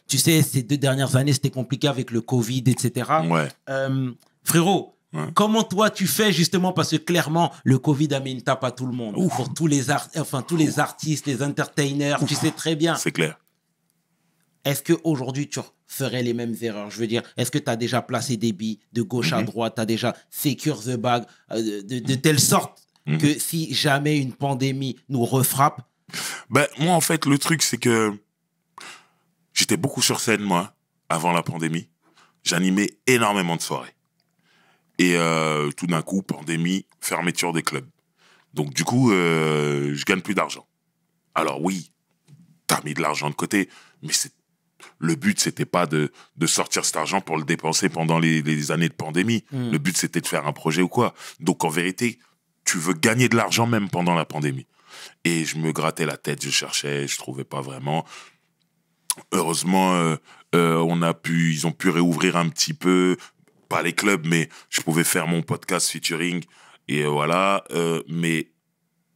Speaker 1: tu sais, ces deux dernières années, c'était compliqué avec le Covid, etc. frérot, Comment toi tu fais justement parce que clairement le Covid a mis une tape à tout le monde pour tous les enfin tous les artistes, les entertainers, tu sais très bien. C'est clair. Est-ce que aujourd'hui tu ferais les mêmes erreurs Je veux dire, est-ce que tu as déjà placé des billes de gauche à mhm. droite, tu as déjà secure the bag euh, de, telle sorte mhm. que si jamais une pandémie nous refrappe
Speaker 2: Ben moi en fait le truc c'est que j'étais beaucoup sur scène moi avant la pandémie. J'animais énormément de soirées et euh, tout d'un coup, pandémie, fermeture des clubs. Donc du coup, euh, je gagne plus d'argent. Alors oui, tu as mis de l'argent de côté, mais le but, c'était pas de, sortir cet argent pour le dépenser pendant les, années de pandémie. Hmm. Le but, c'était de faire un projet ou quoi. Donc, en vérité, tu veux gagner de l'argent même pendant la pandémie. Et je me grattais la tête, je cherchais, je trouvais pas vraiment. Heureusement, euh, euh, on a pu, ils ont pu réouvrir un petit peu pas les clubs, mais je pouvais faire mon podcast featuring. Et euh, voilà. Euh, mais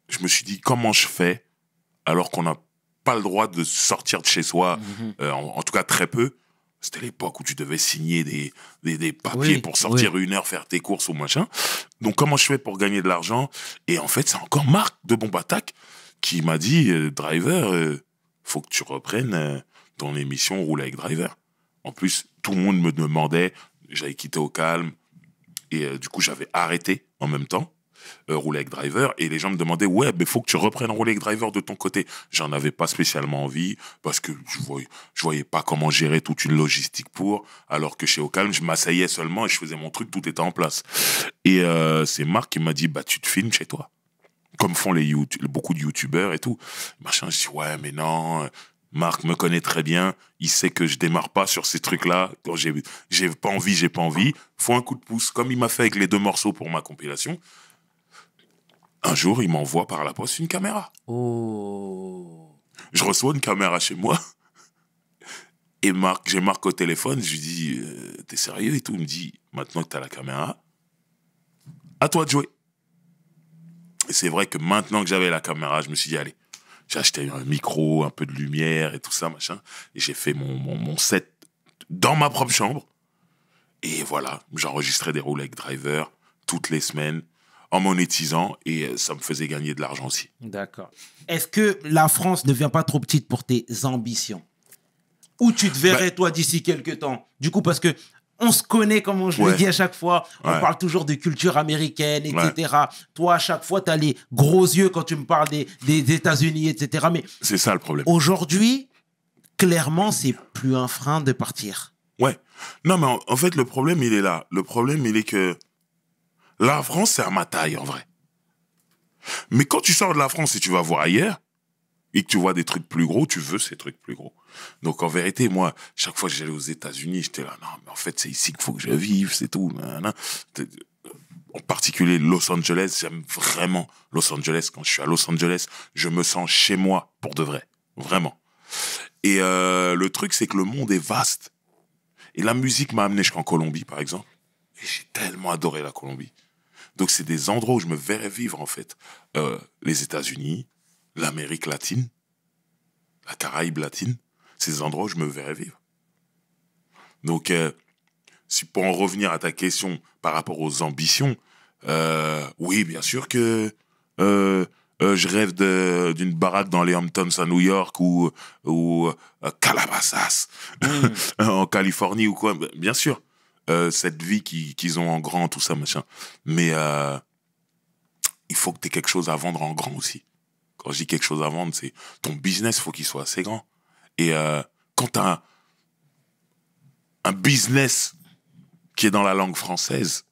Speaker 2: je me suis dit, comment je fais alors qu'on n'a pas le droit de sortir de chez soi, mhm. euh, en, tout cas très peu C'était l'époque où tu devais signer des, des, papiers pour sortir une heure, faire tes courses ou machin. Donc, comment je fais pour gagner de l'argent Et en fait, c'est encore Marc de Bombatac qui m'a dit, Driver, faut que tu reprennes ton émission Roule avec Driver. En plus, tout le monde me demandait j'avais quitté au calme. Et euh, du coup, j'avais arrêté en même temps, euh, rouler avec driver. Et les gens me demandaient, ouais, mais faut que tu reprennes rouler avec driver de ton côté. J'en avais pas spécialement envie parce que je voyais, je voyais pas comment gérer toute une logistique pour. Alors que chez au calme je m'asseyais seulement et je faisais mon truc, tout était en place. Et euh, c'est Marc qui m'a dit, bah, tu te filmes chez toi. Comme font les beaucoup de YouTubeurs et tout. Machin, je dis, ouais, mais non, Marc me connaît très bien, il sait que je démarre pas sur ces trucs-là. Quand j'ai, j'ai pas envie, j'ai pas envie. Faut un coup de pouce, comme il m'a fait avec les deux morceaux pour ma compilation. Un jour, il m'envoie par la poste une caméra. Oh. Je reçois une caméra chez moi. Et Marc, j'ai Marc au téléphone, je lui dis euh, T'es sérieux et tout Il me dit Maintenant que t'as la caméra, à toi de jouer. Et c'est vrai que maintenant que j'avais la caméra, je me suis dit Allez, j'ai acheté un micro, un peu de lumière et tout ça, machin. Et j'ai fait mon, mon, set dans ma propre chambre. Et voilà, j'enregistrais des rôles avec Driver toutes les semaines en monétisant et euh, ça me faisait gagner de l'argent aussi.
Speaker 1: D'accord. Est-ce que la France ne devient pas trop petite pour tes ambitions Où tu te verrais, bah toi, d'ici quelques temps Du coup, parce que on se connaît, comme je le dis à chaque fois. On parle toujours de culture américaine, etc. Toi, à chaque fois, tu as les gros yeux quand tu me parles des, États-Unis, etc. Mais c'est ça le problème. Aujourd'hui, clairement, c'est plus un frein de partir.
Speaker 2: Ouais. Non, mais en, fait, le problème, il est là. Le problème, il est que la France, c'est à ma taille, en vrai. Mais quand tu sors de la France et tu vas voir ailleurs, et que tu vois des trucs plus gros, tu veux ces trucs plus gros. Donc en vérité, moi, chaque fois que j'allais aux États-Unis, j'étais là, non, mais en fait, c'est ici qu'il faut que je vive, c'est tout. Euh, en particulier Los Angeles, j'aime vraiment Los Angeles. Quand je suis à Los Angeles, je me sens chez moi pour de vrai, vraiment. Et euh, le truc, c'est que le monde est vaste. Et la musique m'a amené jusqu'en Colombie, par exemple. Et j'ai tellement adoré la Colombie. Donc c'est des endroits où je me verrais vivre, en fait. Euh, les États-Unis, l'Amérique latine, la Caraïbe latine, ces endroits je me verrais vivre. Donc, euh, si pour en revenir à ta question par rapport aux ambitions, euh, oui, bien sûr que euh, je rêve d'une baraque dans les Hamptons à New York ou, ou Calabasas mm. en Californie ou quoi. Bien sûr, cette vie qu'ils ont en grand, tout ça, machin. Mais il faut que tu aies quelque chose à vendre en grand aussi quand je dis quelque chose à vendre, c'est ton business, faut qu'il soit assez grand. Et euh, quand tu as un, business qui est dans la langue française,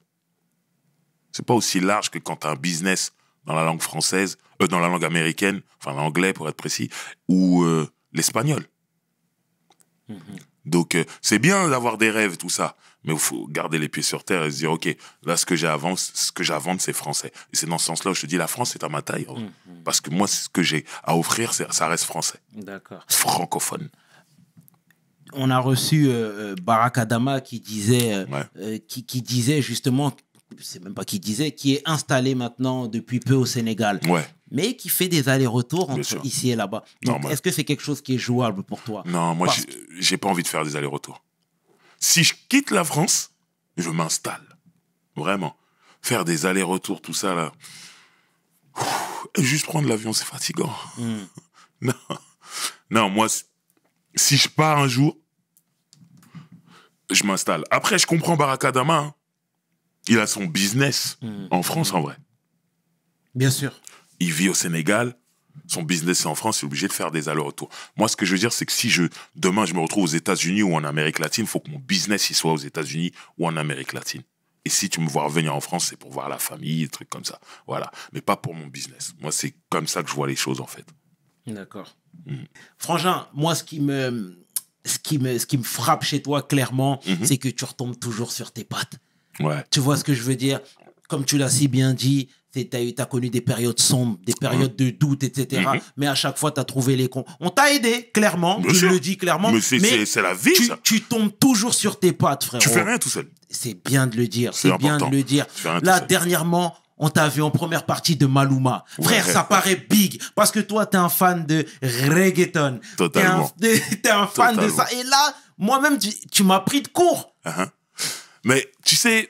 Speaker 2: c'est pas aussi large que quand tu as un business dans la langue française, euh, dans la langue américaine, enfin l'anglais pour être précis, ou euh, l'espagnol. Mm-hmm. Donc euh, c'est bien d'avoir des rêves, tout ça, mais il faut garder les pieds sur terre et se dire, OK, là, ce que j'avance, ce que j'avance c'est français. Et c'est dans ce sens-là où je te dis, la France c'est à ma taille. Hein. Mm, mm. Parce que moi, ce que j'ai à offrir, ça reste français. D'accord. Francophone.
Speaker 1: On a reçu euh, euh, Barack Adama qui disait, euh, qui, disait justement c'est même pas qui disait, qui est installé maintenant depuis peu au Sénégal. Mais qui fait des allers-retours entre ici et là-bas. Est-ce que c'est quelque chose qui est jouable pour toi
Speaker 2: Non, moi, j'ai pas envie de faire des allers-retours. Si je quitte la France, je m'installe. Vraiment. Faire des allers-retours, tout ça, là. juste prendre l'avion, c'est fatigant. Hmm. Non. non, moi, si je pars un jour, je m'installe. Après, je comprends Barakadama. Hein. Il a son business hmm. en France, hmm. en vrai. Bien sûr. Il vit au Sénégal son business est en France, il est obligé de faire des allers-retours. Moi, ce que je veux dire, c'est que si je, demain, je me retrouve aux États-Unis ou en Amérique latine, il faut que mon business il soit aux États-Unis ou en Amérique latine. Et si tu me vois revenir en France, c'est pour voir la famille, des trucs comme ça. Voilà. Mais pas pour mon business. Moi, c'est comme ça que je vois les choses, en fait.
Speaker 1: D'accord. Mm. Frangin, moi, ce qui me. qui, me, ce qui me frappe chez toi, clairement, mhm. c'est que tu retombes toujours sur tes pattes. Ouais. Tu vois ce que je veux dire Comme tu l'as si bien dit, as connu des périodes sombres, des périodes de doute, etc. Mhm. Mais à chaque fois, as trouvé les cons. On t'a aidé, clairement. Je le dis clairement. Mais c'est la vie, tu, tu tombes toujours sur tes pattes, frère. Tu fais rien tout seul. C'est bien de le dire. C'est bien de le dire. Là, dernièrement, on t'a vu en première partie de Maluma. Frère, ça paraît big parce que toi, es un fan de reggaeton. Totalement. T'es
Speaker 2: un, fan de ça. Et
Speaker 1: là, moi-même, tu, m'as pris de court.
Speaker 2: Uh-huh. Mais tu sais,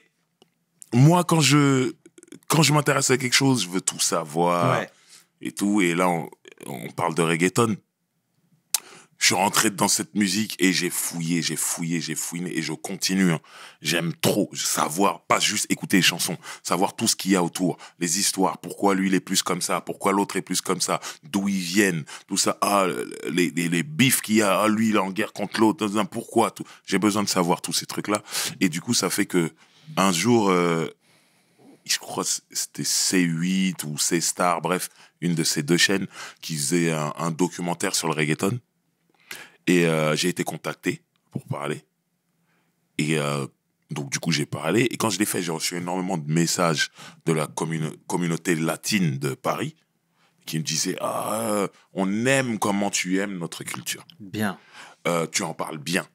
Speaker 2: moi, quand je, quand je m'intéresse à quelque chose, je veux tout savoir et tout. Et là, on, parle de reggaeton. Je suis rentré dans cette musique et j'ai fouillé, j'ai fouillé, j'ai fouillé et je continue. Hein. J'aime trop savoir, pas juste écouter les chansons, savoir tout ce qu'il y a autour, les histoires, pourquoi lui il est plus comme ça, pourquoi l'autre est plus comme ça, d'où ils viennent, tout ça, ah, les, les, bifs qu'il y a, ah, lui il est en guerre contre l'autre, pourquoi, tout. J'ai besoin de savoir tous ces trucs-là. Et du coup, ça fait que un jour, euh, je crois c'était C8 ou C-Star, bref, une de ces deux chaînes qui faisait un, documentaire sur le reggaeton. Et euh, j'ai été contacté pour parler. Et euh, donc, du coup, j'ai parlé. Et quand je l'ai fait, j'ai reçu énormément de messages de la communauté latine de Paris qui me disaient Ah, euh, on aime comment tu aimes notre culture. Bien. tu en parles bien.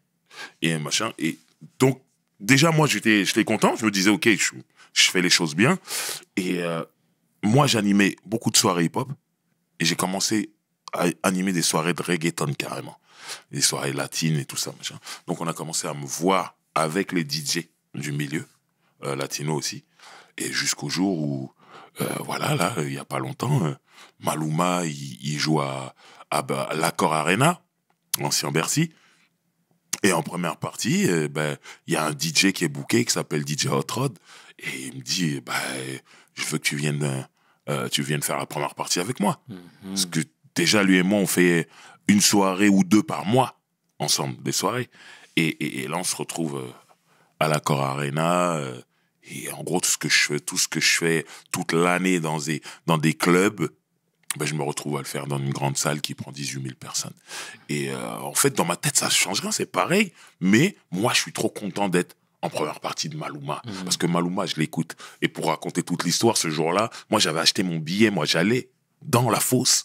Speaker 2: Et machin. Et donc, déjà, moi, j'étais content. Je me disais Ok, je suis je fais les choses bien. Et euh, moi, j'animais beaucoup de soirées hip-hop et j'ai commencé à animer des soirées de reggaeton carrément, des soirées latines et tout ça. Machin. Donc, on a commencé à me voir avec les DJ du milieu, euh, latino aussi. Et jusqu'au jour où, euh, voilà, là, il n'y a pas longtemps, Maluma, il, joue à, à, Arena, l'ancien Bercy. Et en première partie, eh ben, il y a un DJ qui est booké, qui s'appelle DJ Hot Rod, et il me dit, bah, je veux que tu viennes, euh, tu viennes faire la première partie avec moi. Mhm. Parce que déjà, lui et moi, on fait une soirée ou deux par mois ensemble, des soirées. Et, là, on se retrouve euh, à Cor Arena. Euh, et en gros, tout ce que je fais, tout ce que je fais toute l'année dans des, dans des clubs, ben, je me retrouve à le faire dans une grande salle qui prend 18 000 personnes. Et en fait, dans ma tête, ça change rien, c'est pareil. Mais moi, je suis trop content d'être en première partie de Maluma. Mhm. Parce que Maluma, je l'écoute. Et pour raconter toute l'histoire, ce jour-là, moi, j'avais acheté mon billet, moi, j'allais dans la fosse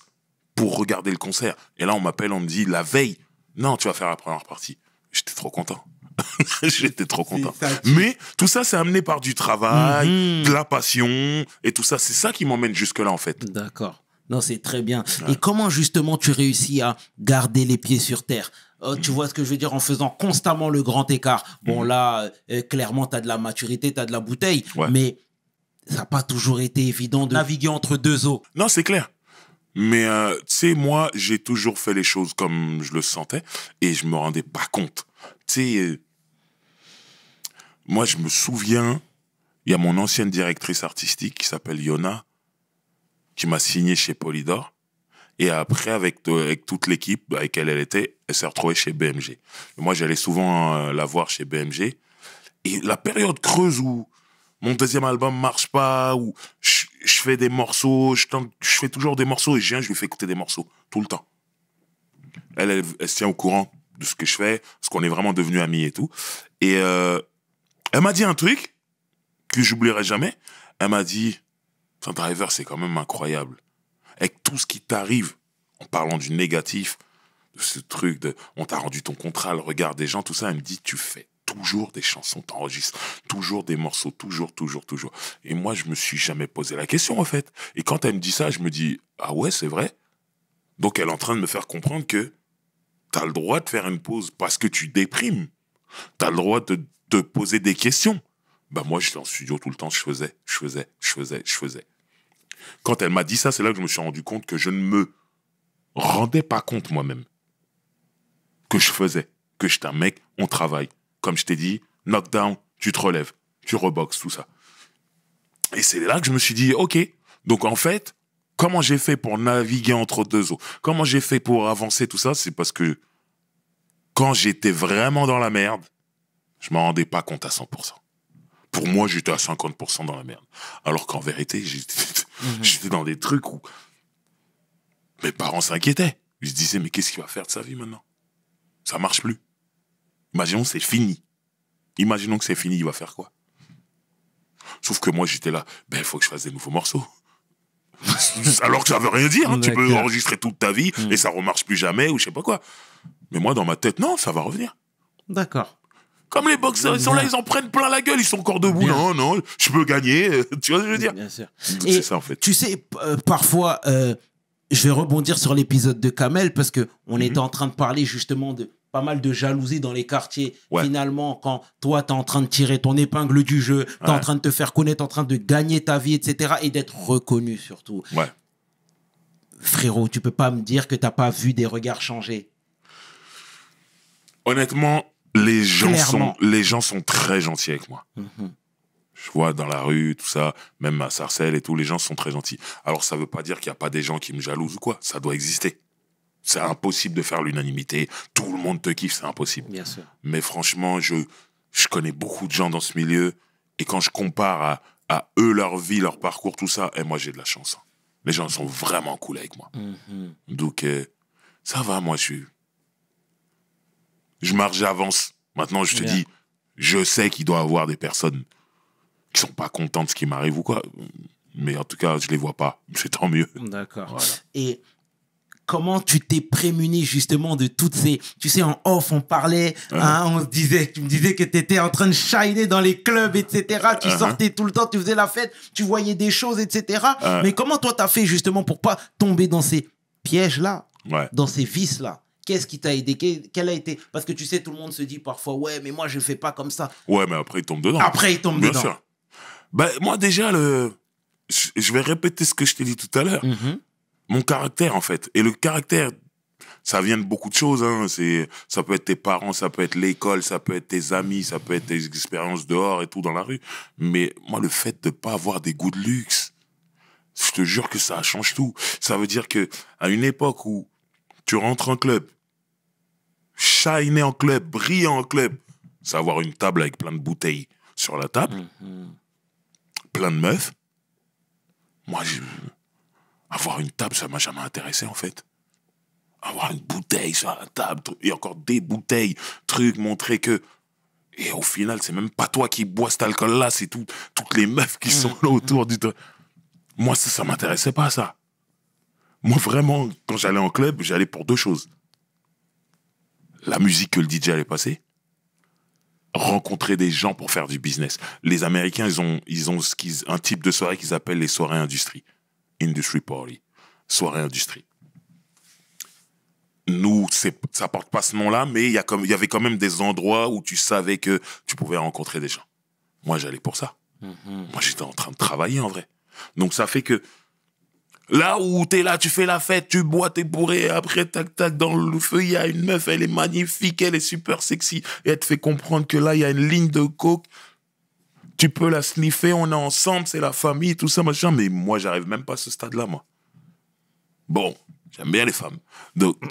Speaker 2: pour regarder le concert. Et là, on m'appelle, on me dit, la veille, non, tu vas faire la première partie. J'étais trop content. J'étais trop content. Mais tout ça, c'est amené par du travail, mhm. de la passion, et tout ça. C'est ça qui m'emmène jusque-là, en fait. D'accord. Non, c'est très bien. Et
Speaker 1: comment justement tu réussis à garder les pieds sur terre euh, tu vois ce que je veux dire en faisant constamment le grand écart. Bon, mhm. là, euh, clairement, tu as de la maturité, tu as de la bouteille, mais ça n'a pas toujours été évident de naviguer entre deux eaux.
Speaker 2: Non, c'est clair. Mais euh, tu sais, moi, j'ai toujours fait les choses comme je le sentais et je me rendais pas compte. Tu sais, moi, je me souviens, il y a mon ancienne directrice artistique qui s'appelle Yona, qui m'a signé chez Polydor et après, avec, avec toute l'équipe avec laquelle elle était, elle s'est retrouvée chez BMG. moi, j'allais souvent euh, la voir chez BMG. Et la période creuse où mon deuxième album marche pas, où je, fais des morceaux, je, je fais toujours des morceaux et je viens, je lui fais écouter des morceaux, tout le temps. Elle, elle, se tient au courant de ce que je fais, parce qu'on est vraiment devenus amis et tout. Et euh, elle m'a dit un truc que j'oublierai jamais. Elle m'a dit, ton driver, c'est quand même incroyable avec tout ce qui t'arrive, en parlant du négatif, de ce truc de on t'a rendu ton contrat, le regard des gens, tout ça, elle me dit tu fais toujours des chansons, t'enregistres toujours des morceaux, toujours, toujours, toujours. Et moi, je me suis jamais posé la question en fait. Et quand elle me dit ça, je me dis ah ouais, c'est vrai. Donc elle est en train de me faire comprendre que t'as le droit de faire une pause parce que tu déprimes. T'as le droit de poser des questions. Bah moi, suis en studio tout le temps, je faisais, je faisais, je faisais, je faisais. Quand elle m'a dit ça, c'est là que je me suis rendu compte que je ne me rendais pas compte moi-même que je faisais, que j'étais un mec, on travaille. Comme je t'ai dit, knock down, tu te relèves, tu reboxes, tout ça. Et c'est là que je me suis dit, ok, donc en fait, comment j'ai fait pour naviguer entre deux eaux Comment j'ai fait pour avancer, tout ça C'est parce que quand j'étais vraiment dans la merde, je ne m'en rendais pas compte à 100%. Pour moi, j'étais à 50% dans la merde. Alors qu'en vérité, mhm. j'étais dans des trucs où mes parents s'inquiétaient. Ils se disaient, mais qu'est-ce qu'il va faire de sa vie maintenant Ça marche plus. Imaginons c'est fini. Imaginons que c'est fini, il va faire quoi Sauf que moi, j'étais là, ben, il faut que je fasse des nouveaux morceaux. Alors que ça veut rien dire. Hein. Tu peux enregistrer toute ta vie mhm. et ça remarche plus jamais ou je sais pas quoi. Mais moi, dans ma tête, non, ça va revenir. D'accord. Comme les boxeurs, ils sont là, ils en prennent plein la gueule, ils sont encore debout. Non, non, je peux gagner. Euh, tu vois ce que je veux dire Bien sûr. C'est ça, en fait. Tu sais, euh, parfois,
Speaker 1: euh, je vais rebondir sur l'épisode de Kamel parce que on était mhm. en train de parler justement de pas mal de jalousie dans les quartiers. Finalement, quand toi, tu es en train de tirer ton épingle du jeu, tu es en train de te faire connaître, en train de gagner ta vie, etc. Et d'être reconnu surtout. Ouais. Frérot, tu peux pas me dire que t'as pas vu des regards changer.
Speaker 2: Honnêtement, les gens sont les gens sont très gentils avec moi. Mhm. Je vois dans la rue tout ça, même à Sarcelles et tout, les gens sont très gentils. Alors ça veut pas dire qu'il y a pas des gens qui me jalousent ou quoi, ça doit exister. C'est impossible de faire l'unanimité, tout le monde te kiffe, c'est impossible. Bien sûr. Mais franchement, je je connais beaucoup de gens dans ce milieu et quand je compare à, eux leur vie, leur parcours, tout ça, et eh, moi j'ai de la chance. Hein. Les gens sont vraiment cool avec moi. Mhm. Donc euh, ça va, moi je suis je marche, j'avance. Maintenant, je te dis, je sais qu'il doit y avoir des personnes qui sont pas contentes de ce qui m'arrive ou quoi. Mais en tout cas, je les vois pas. C'est tant mieux.
Speaker 1: D'accord. Et comment tu t'es prémuni justement de toutes ces... Tu sais, en off, on parlait, uh-huh. hein, on se disait, tu me disais que tu étais en train de shiner dans les clubs, etc. Tu uh-huh. sortais tout le temps, tu faisais la fête, tu voyais des choses, etc. Uh-huh. Mais comment toi, tu as fait justement pour pas tomber dans ces pièges-là, dans ces vices-là Qu'est-ce qui t'a aidé Quelle a été Parce que tu sais, tout le monde se dit parfois, ouais, mais moi, je fais pas comme ça.
Speaker 2: Ouais, mais après, il tombe dedans. Après, il tombe dedans. Bien Sûr. Bah, moi, déjà, le... je vais répéter ce que je t'ai dit tout à l'heure. Mm-hmm. Mon caractère, en fait. Et le caractère, ça vient de beaucoup de choses. Hein. Ça peut être tes parents, ça peut être l'école, ça peut être tes amis, ça peut être tes expériences dehors et tout dans la rue. Mais moi, le fait de ne pas avoir des goûts de luxe, je te jure que ça change tout. Ça veut dire que à une époque où tu rentres en club, shiner en club, briller en club, c'est avoir une table avec plein de bouteilles sur la table, mhm. plein de meufs. Moi, avoir une table, ça m'a jamais intéressé en fait. Avoir une bouteille sur la table, et encore des bouteilles, trucs, montrer que. Et au final, c'est même pas toi qui bois cet alcool-là, c'est toutes les meufs qui sont là mhm. autour du truc. Moi, ça, ça m'intéressait pas, ça. Moi, vraiment, quand j'allais en club, j'allais pour deux choses la musique que le DJ allait passer, rencontrer des gens pour faire du business. Les Américains, ils ont, ils ont un type de soirée qu'ils appellent les soirées industrie. Industry Party. Soirée industrie. Nous, ça porte pas ce nom-là, mais il y, y avait quand même des endroits où tu savais que tu pouvais rencontrer des gens. Moi, j'allais pour ça. Mm-hmm. Moi, j'étais en train de travailler en vrai. Donc, ça fait que Là où t'es là, tu fais la fête, tu bois, t'es bourré, après, tac, tac, dans le feu, il y a une meuf, elle est magnifique, elle est super sexy, et elle te fait comprendre que là, il y a une ligne de coke, tu peux la sniffer, on est ensemble, c'est la famille, tout ça, machin, mais moi, j'arrive même pas à ce stade-là, moi. Bon, j'aime bien les femmes. Donc,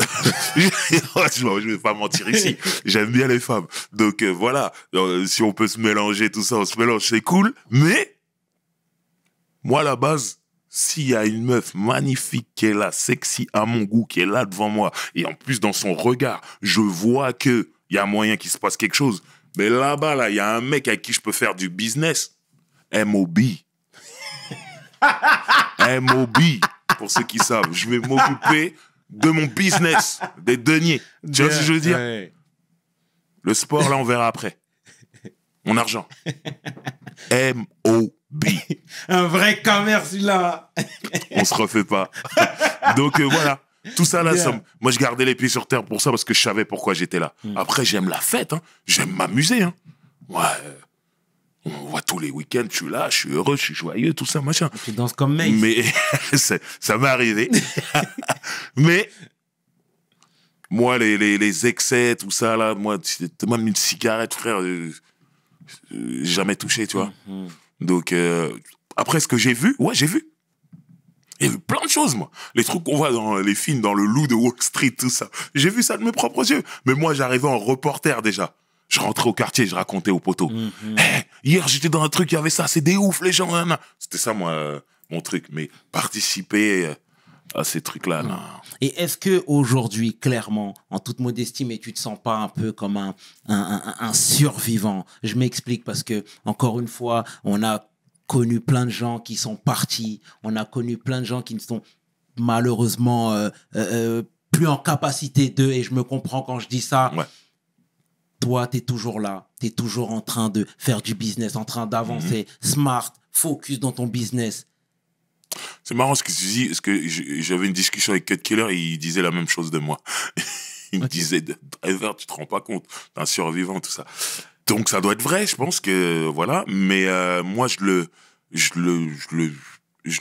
Speaker 2: je vais pas mentir ici, j'aime bien les femmes. Donc, euh, voilà, euh, si on peut se mélanger, tout ça, on se mélange, c'est cool, mais, moi, à la base, s'il y a une meuf magnifique qui est là, sexy à mon goût, qui est là devant moi, et en plus dans son regard, je vois que il y a moyen qu'il se passe quelque chose. Mais là-bas, là, il y a un mec avec qui je peux faire du business. MOB. MOB, pour ceux qui savent. Je vais m'occuper de mon business, des deniers. Tu vois ce que je veux dire Le sport, là, on verra après. Mon argent. MOB.
Speaker 1: Un vrai commerce, là.
Speaker 2: On se refait pas. Donc euh, voilà. Tout ça là, moi je gardais les pieds sur terre pour ça parce que je savais pourquoi j'étais là. Hmm. Après j'aime la fête, hein. j'aime m'amuser. Hein. Ouais, euh, on voit tous les week-ends, je suis là, je suis heureux, je suis joyeux, tout ça, machin. Tu danses comme mec. Mais ça m'est arrivé. Mais moi, les, excès, tout ça, là, moi, même une cigarette, frère, euh, jamais touché, tu vois. Hmm, hmm. Donc, euh, après ce que j'ai vu, ouais, j'ai vu. J'ai vu plein de choses, moi. Les trucs qu'on voit dans les films, dans le loup de Wall Street, tout ça. J'ai vu ça de mes propres yeux. Mais moi, j'arrivais en reporter déjà. Je rentrais au quartier, je racontais au poteau. Mhm. Eh, hier, j'étais dans un truc, il y avait ça, c'est des ouf, les gens. C'était ça, moi, euh, mon truc. Mais participer, euh, à ces trucs-là. Là.
Speaker 1: Et est-ce que aujourd'hui, clairement, en toute modestie, mais tu te sens pas un peu comme un, un, survivant Je m'explique parce que encore une fois, on a connu plein de gens qui sont partis, on a connu plein de gens qui ne sont malheureusement euh, euh, euh, plus en capacité d'eux, et je me comprends quand je dis ça. toi, tu es toujours là, tu es toujours en train de faire du business, en train d'avancer, mhm. smart, focus dans ton business.
Speaker 2: C'est marrant ce que tu dis, parce que j'avais une discussion avec Cut Killer il disait la même chose de moi. il me disait, Driver, tu te rends pas compte, d'un un survivant, tout ça. Donc ça doit être vrai, je pense que, voilà. Mais euh, moi, je le, je, le,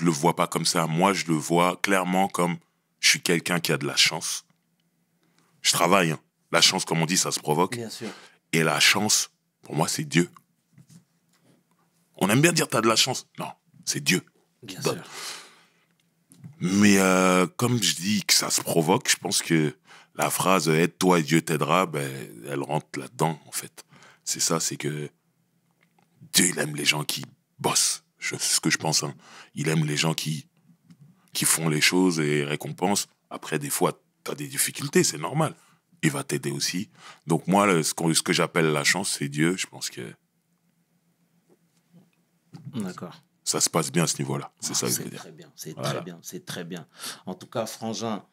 Speaker 2: vois pas comme ça. Moi, je le vois clairement comme je suis quelqu'un qui a de la chance. Je travaille. Hein. La chance, comme on dit, ça se provoque. Et la chance, pour moi, c'est Dieu. On aime bien dire t'as de la chance. Non, c'est Dieu. Mais euh, comme je dis que ça se provoque, je pense que la phrase aide-toi eh, et Dieu t'aidera, ben, elle rentre là-dedans, en fait. C'est ça, c'est que Dieu, aime les gens qui bossent. C'est ce que je pense. Hein. Il aime les gens qui, qui font les choses et récompensent. Après, des fois, tu as des difficultés, c'est normal. Il va t'aider aussi. Donc, moi, ce que, ce que j'appelle la chance, c'est Dieu. Je pense que. D'accord ça se passe bien à ce niveau-là. C'est ah, ça que je veux dire.
Speaker 1: C'est très bien, c'est très bien. En tout cas, Frangin,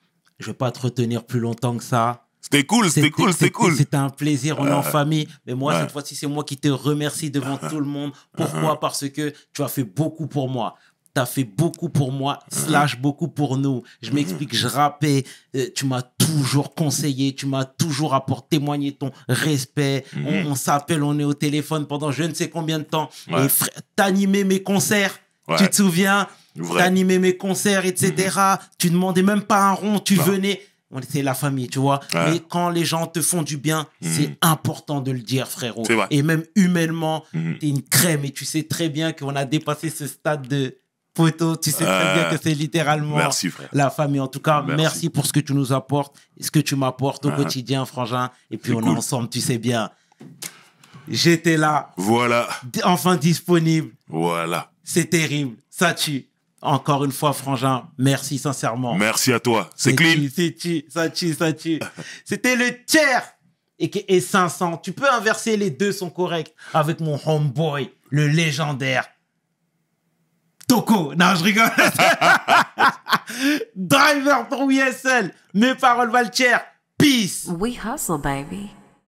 Speaker 1: je ne vais pas te retenir plus longtemps que ça. C'était cool, c'était cool, c'était cool. C'était un plaisir, on est en euh, famille. Mais moi, cette fois-ci, c'est moi qui te remercie devant tout le monde. Pourquoi uh-huh. Parce que tu as fait beaucoup pour moi t'as fait beaucoup pour moi, slash beaucoup pour nous. Je m'explique, je rappais, euh, tu m'as toujours conseillé, tu m'as toujours apporté, témoigné ton respect. Mhm. On, s'appelle, on est au téléphone pendant je ne sais combien de temps. t'animais mes concerts, tu te souviens T'animais mes concerts, etc. Mhm. Tu demandais même pas un rond, tu venais on était la famille, tu vois. Mais quand les gens te font du bien, mhm. c'est important de le dire, frérot. Et même humainement, t'es une crème et tu sais très bien qu'on a dépassé ce stade de poteau, tu sais très bien que c'est littéralement la famille. En tout cas, merci. pour ce que tu nous apportes, ce que tu m'apportes au quotidien, frangin. Et puis, on est ensemble, tu sais bien. J'étais là. Voilà. Enfin disponible.
Speaker 2: Voilà.
Speaker 1: C'est terrible. Ça tue. Encore une fois, Frangin, merci sincèrement. Merci
Speaker 2: à toi. C'est clean.
Speaker 1: C'est tue, ça tue, ça tue. C'était le tiers et 500. Tu peux inverser les deux sont corrects avec mon homeboy, le légendaire Toco Non, je rigole. Driver pour WSL. Mes paroles valent cher. Peace. We hustle, baby.